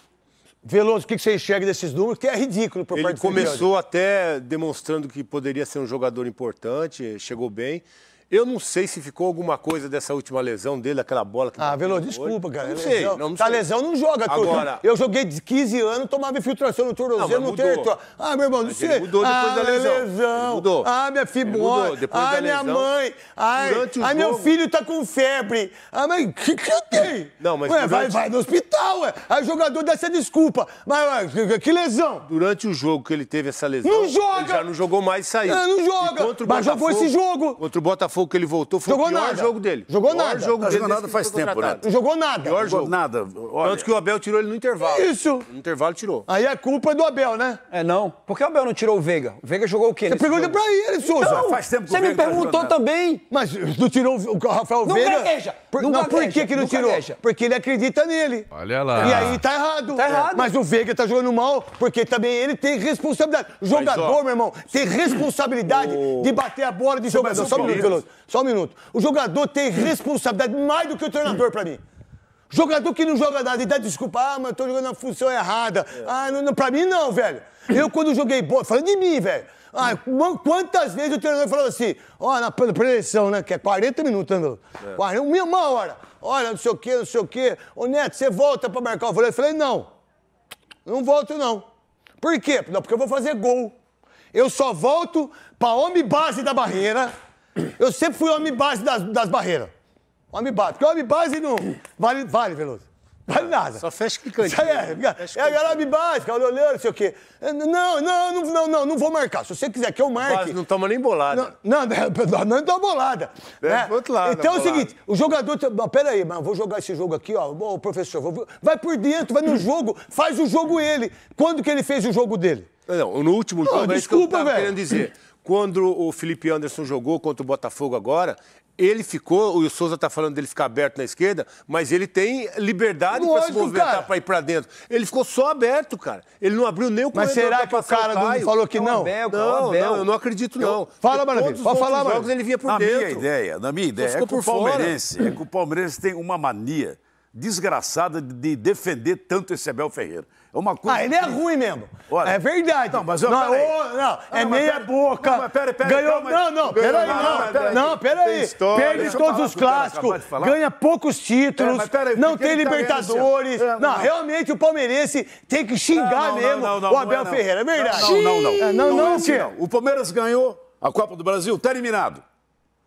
Veloso, o que você enxerga desses números? Que é ridículo por parte Ele começou até demonstrando que poderia ser um jogador importante, chegou bem. Eu não sei se ficou alguma coisa dessa última lesão dele, aquela bola que. Ah, Velô, desculpa, cara. Não sei. Lesão, não, não tá, lesão não joga, tudo. Agora... Eu joguei de 15 anos, tomava infiltração no tornozelo, não, não tem. Ah, meu irmão, não mas sei. Ele mudou depois ah, da lesão. lesão. mudou. Ah, minha fibrose. Ah, minha mãe. Ai, durante o ai jogo... meu filho tá com febre. Ah, mas o que, que eu tenho? Não, mas. Ué, durante... vai, vai no hospital, ué. Aí o jogador dá essa desculpa. Mas, ué, que lesão? Durante o jogo que ele teve essa lesão. Não joga! Ele já não jogou mais e saiu. Ah, não joga! mas jogou esse jogo. Contra o Botafogo Botafogo que ele voltou foi jogou o pior nada. jogo dele. Jogou pior nada. Jogo tá dele nada faz tempo, né? Não jogou nada. Pior jogou jogo. nada. Olha. Tanto que o Abel tirou ele no intervalo. Isso. No intervalo tirou. Aí a é culpa é do Abel, né? É, não. Por que o Abel não tirou o Veiga? O Veiga jogou o quê? Você pergunta pra ele, Souza. Então, faz tempo que Você me tá perguntou também. Mas não tirou o Rafael não Veiga? Por, não, não por que, que não, tirou? Gagueja. Porque ele acredita nele. Olha lá. E aí tá errado. Tá errado. Mas o Veiga tá jogando mal porque também ele tem responsabilidade. O jogador, meu irmão, tem responsabilidade de bater a bola de jogador. Só um minuto, só um minuto. O jogador tem responsabilidade mais do que o treinador para mim. Jogador que não joga nada e dá desculpa, ah, mas eu tô jogando na função errada. É. Ah, não, não, pra mim não, velho. Eu quando joguei bola, falando de mim, velho. Ah, quantas vezes o treinador falou assim, ó, na preleção, né, que é 40 minutos, Ângelo. Né, é. 40, uma hora. Olha, não sei o quê, não sei o quê. Ô, Neto, você volta pra marcar o vôlei? Eu falei, não. Não volto, não. Por quê? Não, porque eu vou fazer gol. Eu só volto pra homem base da barreira eu sempre fui homem base das, das barreiras. Homem base. Porque homem base não. Vale, vale, Veloso. Vale nada. Só fecha clicante. cante. é, né? é, é garame básica, olhando, não sei o quê. Não, não, não, não, não, não vou marcar. Se você quiser que eu marque. Mas não toma nem bolada. Não, não, né, não dá bolada. É, né? outro lado, então é o seguinte: o jogador. Tá- peraí, mas vou jogar esse jogo aqui, ó. Ô, professor, vou, vai por dentro, vai no jogo, faz o jogo ele. Quando que ele fez o jogo dele? Não, no último jogo, oh, desculpa, é isso que eu tava velho. querendo dizer. Quando o Felipe Anderson jogou contra o Botafogo agora, ele ficou, o Souza está falando dele ficar aberto na esquerda, mas ele tem liberdade para se movimentar para ir para dentro. Ele ficou só aberto, cara. Ele não abriu nem o Mas será que o cara o não falou que é não? Abel, não, Abel. não, eu não acredito não. Eu... Fala, Maravilha, pode falar, jogos maravilha. ele vinha por na dentro. Minha ideia, na minha ideia, é que, por o palmeirense, é que o Palmeirense tem uma mania desgraçada de defender tanto esse Abel Ferreira. É uma coisa ah, ele é ruim mesmo. Olha, é verdade. Não, mas eu, não, ô, não, ah, é não, meia pera, boca. Não, mas pera, pera, ganhou, calma, não, não, peraí, não. Pera aí peraí. Perde todos os clássicos, ganha poucos títulos, é, não tem tá Libertadores. É, não, realmente o palmeirense tem que xingar mesmo o Abel Ferreira, é verdade. Não, não, não. Não, não, assim, não. O Palmeiras ganhou a Copa do Brasil, terminado. Tá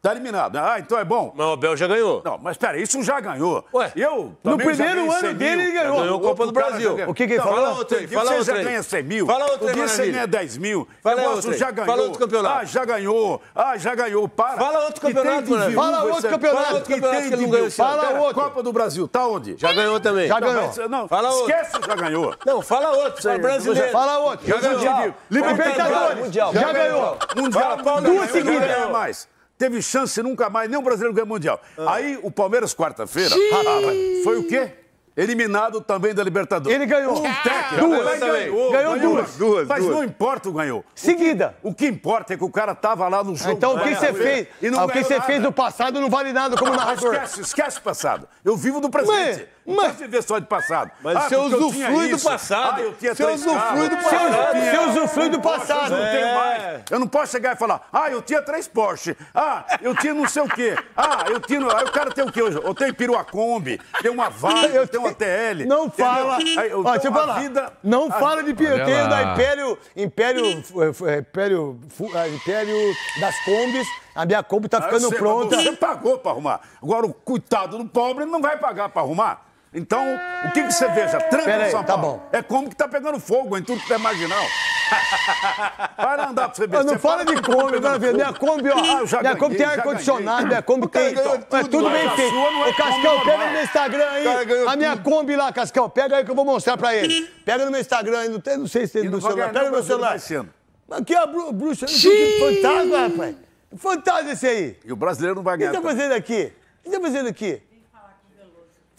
Tá eliminado. Né? Ah, então é bom. Mas o Abel já ganhou. Não, mas espera isso já ganhou. Ué, eu No primeiro ano dele, ele ganhou. Ganhou a Copa do Brasil. O que que ele falou? Fala outro aí. Fala outro ganha 100 mil. Fala outro aí, você ganha 10 mil. Fala outro já ganhou. Fala outro campeonato. Ah, já ganhou. Ah, já ganhou. Para. Fala outro campeonato, mano. Fala outro campeonato. Fala outro campeonato que não ganhou. Fala outro. Copa do Brasil, tá onde? Já ganhou também. Já ganhou. Não, fala outro. Esquece, já ganhou. Não, fala outro. Fala brasileiro. Fala outro. Já ganhou. Libertadores. Já ganhou. Duas seguidas. mais teve chance nunca mais, nenhum brasileiro ganha mundial. Ah. Aí o Palmeiras, quarta-feira, foi o quê? Eliminado também da Libertadores. Ele ganhou. Um é, técnico. Duas. Ganhou, ganhou, ganhou duas. duas. Mas duas. não importa o ganhou. Seguida. O que, o que, importa é que o cara tava lá no jogo. Então o que você fez, ah, o que você fez no passado não vale nada como ah, narrador. Esquece, esquece o passado. Eu vivo do presente. Mas você vê só de passado. Mas ah, você usufrui ah, do passado. Ah, eu você usufrui do passado. Você usufrui do passado. não tenho é. mais. Eu não posso chegar e falar, ah, eu tinha três Porsche. Ah, eu tinha não sei o quê. Ah, eu tinha... Aí o cara tem o quê hoje? Eu tenho Piruacombi, tem uma Vale, eu tenho uma TL. Não fala... Aí, eu, deixa eu falar. Vida, não ah, fala de... Eu tenho da Império... Império... Império... Império das Combis. A minha Kombi tá ficando ah, pronta. Você pagou pra arrumar. Agora o coitado do pobre não vai pagar pra arrumar. Então, o que, que você veja? Tranca São tá Paulo. Tá bom. É como que tá pegando fogo em tudo que tu é imaginar. Para andar pra você ver. Eu não você fala de tá Kombi, não, velho. Minha Kombi, ó. Ah, minha Kombi tem ar-condicionado, minha é Kombi tem. Então, tudo, tudo bem feito. o Cascão, pega no meu Instagram aí. A minha Kombi lá, Cascão, pega aí que eu vou mostrar pra ele. Uhum. Pega no meu Instagram aí, não, tem, não sei se tem no celular. Pega no meu celular. Aqui é a bruxa. Fantasma, rapaz. Fantasma esse aí. E o brasileiro não vai ganhar. Tá o que tá fazendo aqui? O que tá fazendo aqui?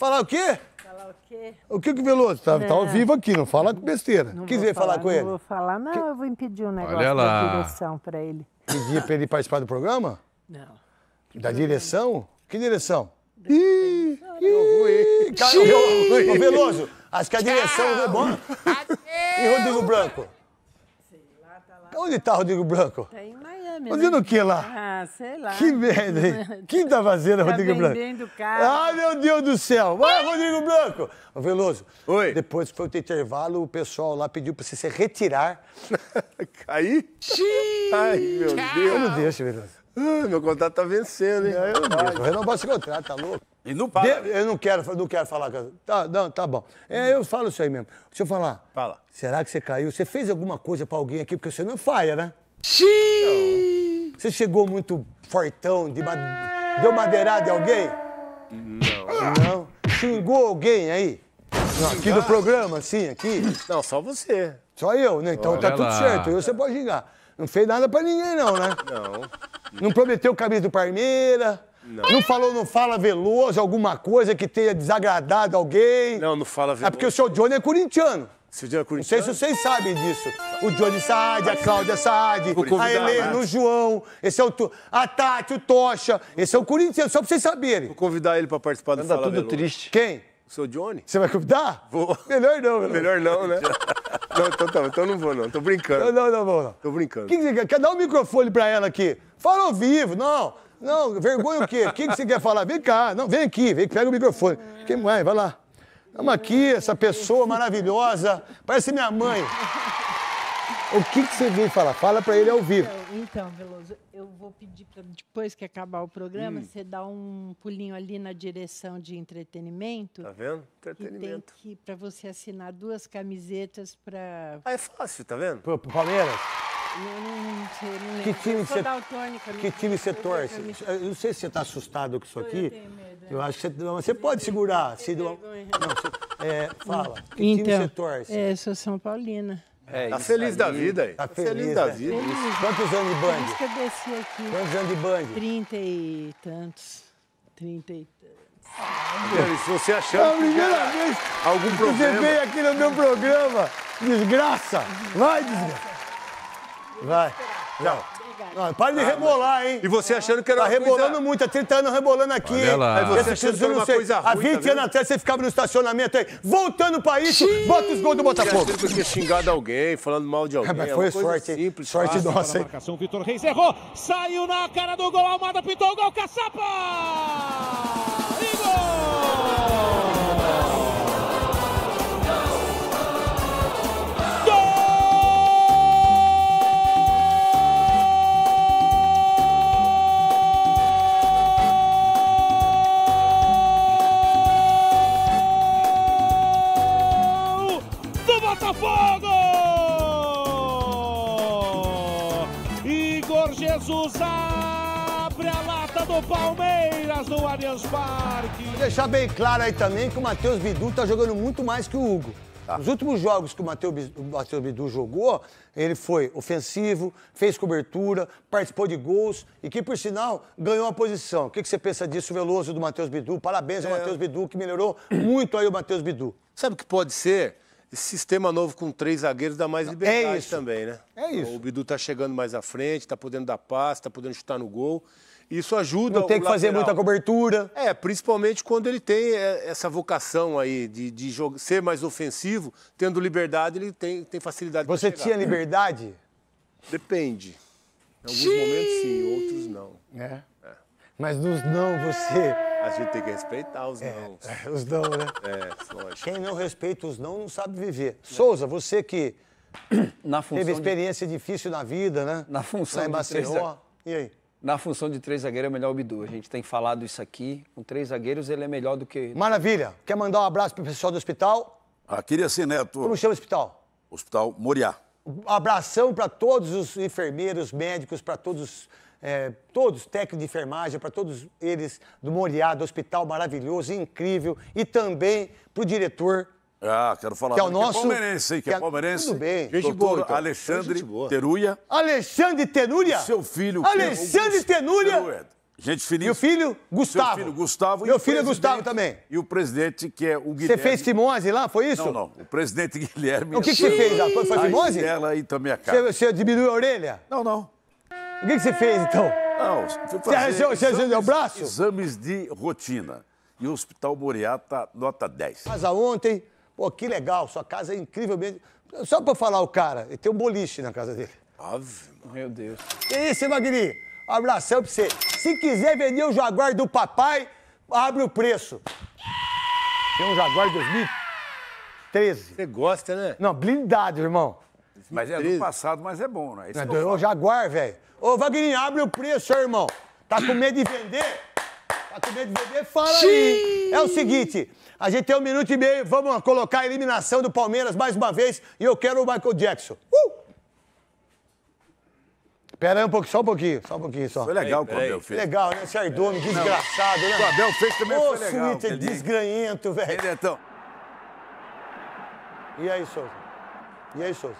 Falar o quê? Falar o quê? O que o Veloso? Tá, tá ao vivo aqui, não fala besteira. Não Quiser falar, falar, com ele? Não vou falar, não. Que... Eu vou impedir um negócio da direção para ele. Pedir para ele participar do programa? Não. Da direção? Que direção? Ih, né? ih, caiu. Ô, Veloso, acho que a direção é bom. E Rodrigo Branco? Sei lá, tá lá. Onde tá Rodrigo Branco? Tem na fazendo o que lá? Ah, sei lá. Que merda, hein? Quem tá fazendo, tá Rodrigo Branco? Carro. Ah, meu Deus do céu! Vai, Rodrigo Branco! Ô, Veloso. Oi. Depois foi o intervalo, o pessoal lá pediu pra você se retirar. Caí? Xiii. Ai, meu Deus. Eu não deixo, Veloso. Ah, meu contrato tá vencendo, hein? eu não deixo. Renovar esse contrato, tá louco? E não para. Né? eu não quero, não quero falar. Tá, não, tá bom. É, eu falo isso aí mesmo. Deixa eu falar. Fala. Será que você caiu? Você fez alguma coisa pra alguém aqui? Porque você não falha, né? Xiii! Você chegou muito fortão, de deu madeirada em alguém? Não. Não? Xingou alguém aí? Não, aqui no programa, assim, aqui? Não, só você. Só eu, né? Então tá Olha tá tudo certo. Eu você pode xingar. Não fez nada pra ninguém, não, né? Não. Não prometeu camisa do Parmeira? Não. não falou, não fala Veloso, alguma coisa que tenha desagradado alguém? Não, não fala ah, Veloso. É porque o seu Johnny é corintiano. Cidinha Não sei se vocês sabem disso. O Johnny Saad, a Cláudia Saad, a Helena, o João, esse é o tu, a Tati, o Tocha, esse é o Corinthians, só pra vocês saberem. Vou convidar ele pra participar do Anda tudo triste. Quem? O seu Johnny. Você vai convidar? Vou. Melhor não, velho. Melhor não, né? não, então, tá, então não vou não, tô brincando. Não, não, não vou não. Tô brincando. Que que você quer? quer dar um microfone pra ela aqui? Fala ao vivo, não. Não, vergonha o quê? O que, que você quer falar? Vem cá, não, vem aqui, vem, pega o microfone. Quem mais? Vai lá. Estamos aqui, essa pessoa maravilhosa, parece minha mãe. O que, que você veio falar? Fala para ele ao vivo. Então, então, Veloso, eu vou pedir para depois que acabar o programa, hum. você dar um pulinho ali na direção de entretenimento. Tá vendo? Entretenimento. E tem que para você assinar duas camisetas para. Ah, é fácil, tá vendo? Pro, pro Palmeiras. Não, não, não, sei, não lembro. Que time você? Que time você torce? Eu não sei se você tá assustado com isso aqui. Eu tenho medo. Eu acho que você, você pode segurar. Se do, não, você, é, fala. Que então, time você torce? É, sou São Paulina. É, tá feliz aí. da vida aí. Tá, tá feliz, feliz da né? vida. Feliz. Quantos anos de band? Que eu desci aqui. Quantos anos de band? Trinta e tantos. Trinta e tantos. Se você achando. É a primeira que vez algum problema. Você veio aqui no meu programa. Desgraça! Vai, desgraça! Vai. Tchau. Não, para de ah, rebolar, hein? E você achando que era tá uma rebolando coisa... muito, há 30 anos rebolando aqui. Olha lá. Aí você achando que era uma sei, coisa ruim, Há 20 tá anos atrás você ficava no estacionamento aí, voltando pra isso, Sim. bota os gols do Botafogo. Você tinha xingado alguém, falando mal de alguém. Ah, é, mas foi é sorte, simples, sorte fácil. nossa, hein? Marcação, Vitor Reis errou, saiu na cara do gol, Almada pintou o gol, Caçapa! E gol! Botafogo! Igor Jesus abre a lata do Palmeiras no Allianz Parque. Vou deixar bem claro aí também que o Matheus Bidu tá jogando muito mais que o Hugo. Tá. Os últimos jogos que o Matheus Bidu jogou, ele foi ofensivo, fez cobertura, participou de gols e que, por sinal, ganhou uma posição. O que, que você pensa disso, Veloso, do Matheus Bidu? Parabéns ao é. Matheus Bidu, que melhorou muito aí o Matheus Bidu. Sabe o que pode ser? Esse sistema novo com três zagueiros dá mais é liberdade é também, né? É isso. O Bidu está chegando mais à frente, está podendo dar passe, está podendo chutar no gol. Isso ajuda. Não tem que lateral. fazer muita cobertura. É, principalmente quando ele tem é, essa vocação aí de, de ser mais ofensivo, tendo liberdade, ele tem, tem facilidade Você tinha liberdade? Depende. Em alguns sim. momentos sim, outros não. É. é. Mas nos não você a gente tem que respeitar os é, não. É, os não, né? É, lógico. Quem não respeita os não não sabe viver. Souza, você que teve experiência de... difícil na vida, né? Na função Lá em Três... E aí? Na função de três zagueiros é melhor o Bidu. A gente tem falado isso aqui. Com três zagueiros ele é melhor do que. Maravilha. Quer mandar um abraço pro pessoal do hospital? Ah, queria sim, Neto. Como chama o hospital? Hospital Moriá. abração para todos os enfermeiros, médicos, para todos os é, todos, técnicos de enfermagem, para todos eles do Moriá, do hospital maravilhoso, incrível, e também para o diretor. Ah, quero falar que é o é nosso, que é palmeirense, hein? Que, que é palmeirense. Tudo bem. Gente boa, então. Alexandre boa. Teruia. Alexandre Tenúria? Seu filho. É Alexandre Tenúria? Gente feliz E o filho, Gustavo. Seu filho, Gustavo. Meu filho, Gustavo também. E o presidente, que é o Guilherme. Você fez fimose lá, foi isso? Não, não. O presidente Guilherme... O que, que você fez Foi, foi fimose? Ela aí também a cara. Você, você diminuiu a orelha? Não, não. O que, que você fez, então? Não, fui fazer você, você exames, o braço? Exames de rotina. E o Hospital boreata nota 10. Casa ontem, pô, que legal, sua casa é incrivelmente... Só pra falar o cara, ele tem um boliche na casa dele. Ave, mano. Meu Deus. E isso, Magri, abração pra você. Se quiser vender o Jaguar do papai, abre o preço. Tem um Jaguar 2013. Você gosta, né? Não, blindado, irmão. Mas é do passado, mas é bom, né? Esse é do, o Jaguar, velho. Ô, Wagner, abre o preço, irmão. Tá com medo de vender? Tá com medo de vender? Fala Sim. aí. É o seguinte, a gente tem um minuto e meio, vamos colocar a eliminação do Palmeiras mais uma vez e eu quero o Michael Jackson. Uh! Pera aí um pouquinho, só um pouquinho, só um pouquinho só. Foi legal o que o Abel fez. Legal, né? Esse Ardume, desgraçado, né? O Abel fez também foi legal. Ô, Suíte, desgranhento, velho. Ele é tão... E aí, Souza? E aí, Souza?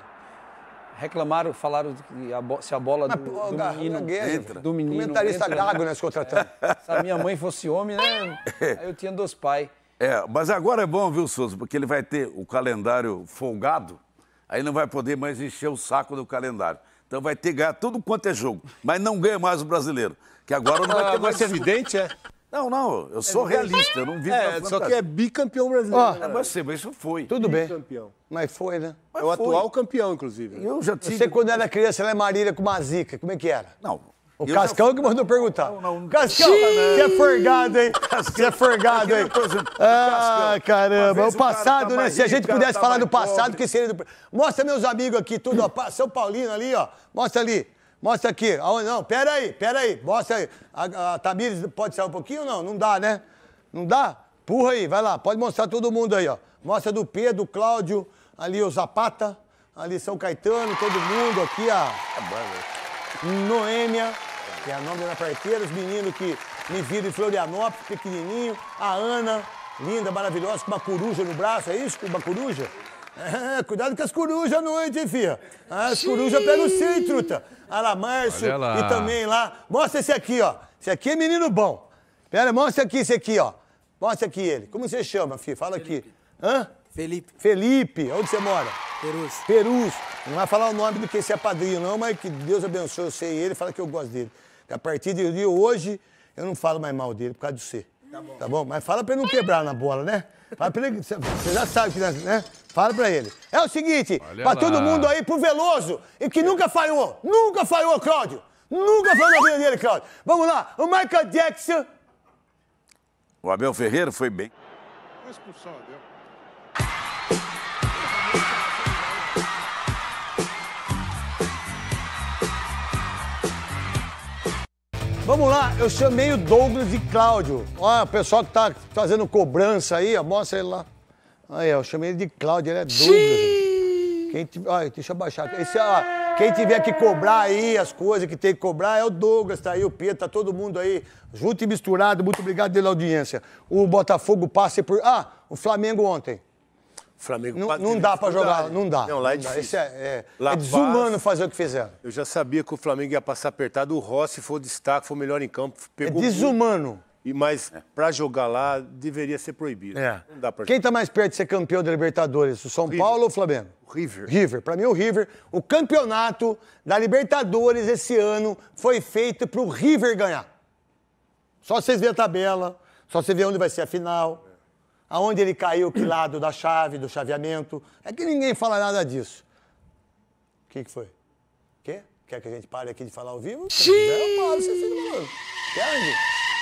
reclamaram, falaram que a se a bola do, do, do menino, entra. É, do menino. Comentarista entra, né? gago nós né, contratamos. É, se a minha mãe fosse homem, né? É. Aí eu tinha dois pais. É, mas agora é bom, viu, Souza? Porque ele vai ter o calendário folgado, aí não vai poder mais encher o saco do calendário. Então vai ter que ganhar tudo quanto é jogo, mas não ganha mais o brasileiro. Que agora não vai ah, ter ah, mais. Mas é evidente, é. Não, não, eu sou é, realista, eu não vivo é, na Só que é bicampeão brasileiro. Ó, né? mas, mas isso foi. Tudo bem. Bicampeão. Mas foi, né? Mas é o foi. atual campeão, inclusive. Eu já tive... Você, quando era criança, ela é Marília com uma zica. Como é que era? Não, o eu Cascão já... que mandou perguntar. Não, não, não. Cascão, que é forgado, hein? Que é forgado, hein? Ah, caramba. O passado, o né? Se a gente pudesse falar do passado, pobre. que seria do... Mostra meus amigos aqui, tudo, ó. São Paulino ali, ó. Mostra ali. Mostra aqui. Não, pera aí, pera aí. Mostra aí. A, a Tamires pode sair um pouquinho ou não? Não dá, né? Não dá? Empurra aí, vai lá. Pode mostrar todo mundo aí, ó. Mostra do Pedro, Cláudio, ali o Zapata, ali São Caetano, todo mundo. Aqui a é né? Noêmia, que é a nome da parteira. Os meninos que me viram em Florianópolis, pequenininho. A Ana, linda, maravilhosa, com uma coruja no braço. É isso? Com uma coruja? Ah, cuidado com as corujas à noite, hein, filha? As corujas pegam você, hein, truta? Olha ah lá, Márcio. Lá. E também lá. Mostra esse aqui, ó. Esse aqui é menino bom. Pera, mostra aqui esse aqui, ó. Mostra aqui ele. Como você chama, filho? Fala Felipe. aqui. Hã? Felipe. Felipe. Onde você mora? Perus. Perus. Não vai falar o nome do que esse é padrinho, não, mas que Deus abençoe você e ele. Fala que eu gosto dele. a partir de hoje, eu não falo mais mal dele por causa do você. Tá bom. Tá bom? Mas fala pra ele não quebrar na bola, né? Fala pra ele. Você já sabe que, né? Fala pra ele. É o seguinte, Olha pra lá. todo mundo aí, pro Veloso, e que nunca falhou. Nunca falhou, Cláudio. Nunca falhou na vida dele, Cláudio. Vamos lá, o Michael Jackson. O Abel Ferreira foi bem. Uma expulsão, Abel. É. Vamos lá, eu chamei o Douglas e Cláudio. Olha o pessoal que tá fazendo cobrança aí, ó, mostra ele lá. Aí, eu chamei ele de Cláudio, ele é Douglas. Quem deixa eu baixar. Esse, ó, quem tiver que cobrar aí as coisas que tem que cobrar é o Douglas, tá aí, o Pedro, tá todo mundo aí, junto e misturado. Muito obrigado pela audiência. O Botafogo passe por. Ah, o Flamengo ontem. Flamengo Não, não dá para jogar, não dá. Não, lá é não difícil. É, é, é, desumano fazer o que fizeram. Eu já sabia que o Flamengo ia passar apertado. O Rossi foi o destaque, foi o melhor em campo. É pegou é desumano. E, mas é. para jogar lá, deveria ser proibido. É. Não dá pra Quem está mais perto de ser campeão da Libertadores? O São River. Paulo ou o Flamengo? O River. River. Para mim, o River. O campeonato da Libertadores esse ano foi feito para o River ganhar. Só vocês verem a tabela, só você verem onde vai ser a final aonde ele caiu, que lado da chave, do chaveamento. É que ninguém fala nada disso. O que, que foi? Quê? Quer que a gente pare aqui de falar ao vivo? Sim! eu paro, você Quer,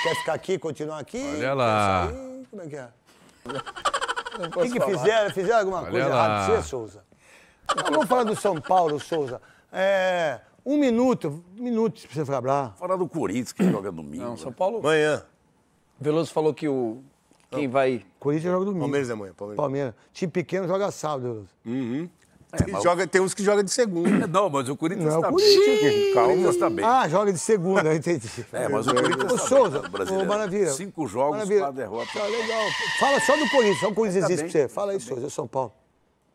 Quer ficar aqui, continuar aqui? Olha lá. Como é que é? O que, que fizeram? Fizeram alguma Olha coisa errada pra você, Souza? Não, vamos falar do São Paulo, Souza. É, um minuto, minutos pra você Vamos Falar do Corinthians que joga domingo. Não, São Paulo. Amanhã. Veloso falou que o quem vai. Corinthians joga domingo. Palmeiras é amanhã. Palmeiras. Palmeiras. Time pequeno joga sábado. Uhum. É, tem, mas... joga, tem uns que jogam de segunda. Não, mas o Corinthians está bem. Calma, está bem. Ah, joga de segunda, entendi. É, mas o Corinthians. O tá Souza, né, ô, Maravilha. Cinco jogos, maravilha. quatro derrotas. Tá legal. Fala só do Corinthians, só o Corinthians tá existe bem, pra você. Fala tá aí, tá Souza, São Paulo.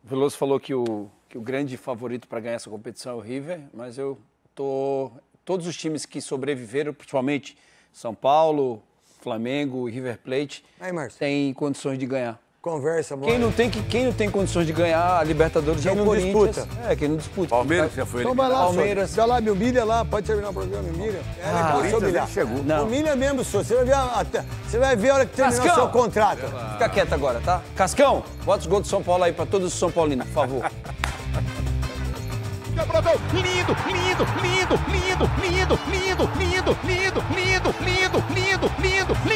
O Veloso falou que o, que o grande favorito para ganhar essa competição é o River, mas eu tô. Todos os times que sobreviveram, principalmente São Paulo, Flamengo e River Plate Aí, tem condições de ganhar. Conversa, Quem não tem, quem não tem condições de ganhar a Libertadores quem é o Corinthians. Disputa. É, quem não disputa. Palmeiras já foi Então vai lá, Palmeiras. vai lá, me humilha lá, pode terminar o programa, me humilha. Ah, é, ah, humilha. chegou. Não. Humilha é mesmo, senhor. Você vai ver a, você vai ver a hora que terminar Cascão. o seu contrato. Fica quieto agora, tá? Cascão, bota os gols do São Paulo aí pra todos os São Paulinos, por favor. Lindo, lindo, lindo, lindo, lindo, lindo, lindo, lindo, lindo, lindo lindo, lindo,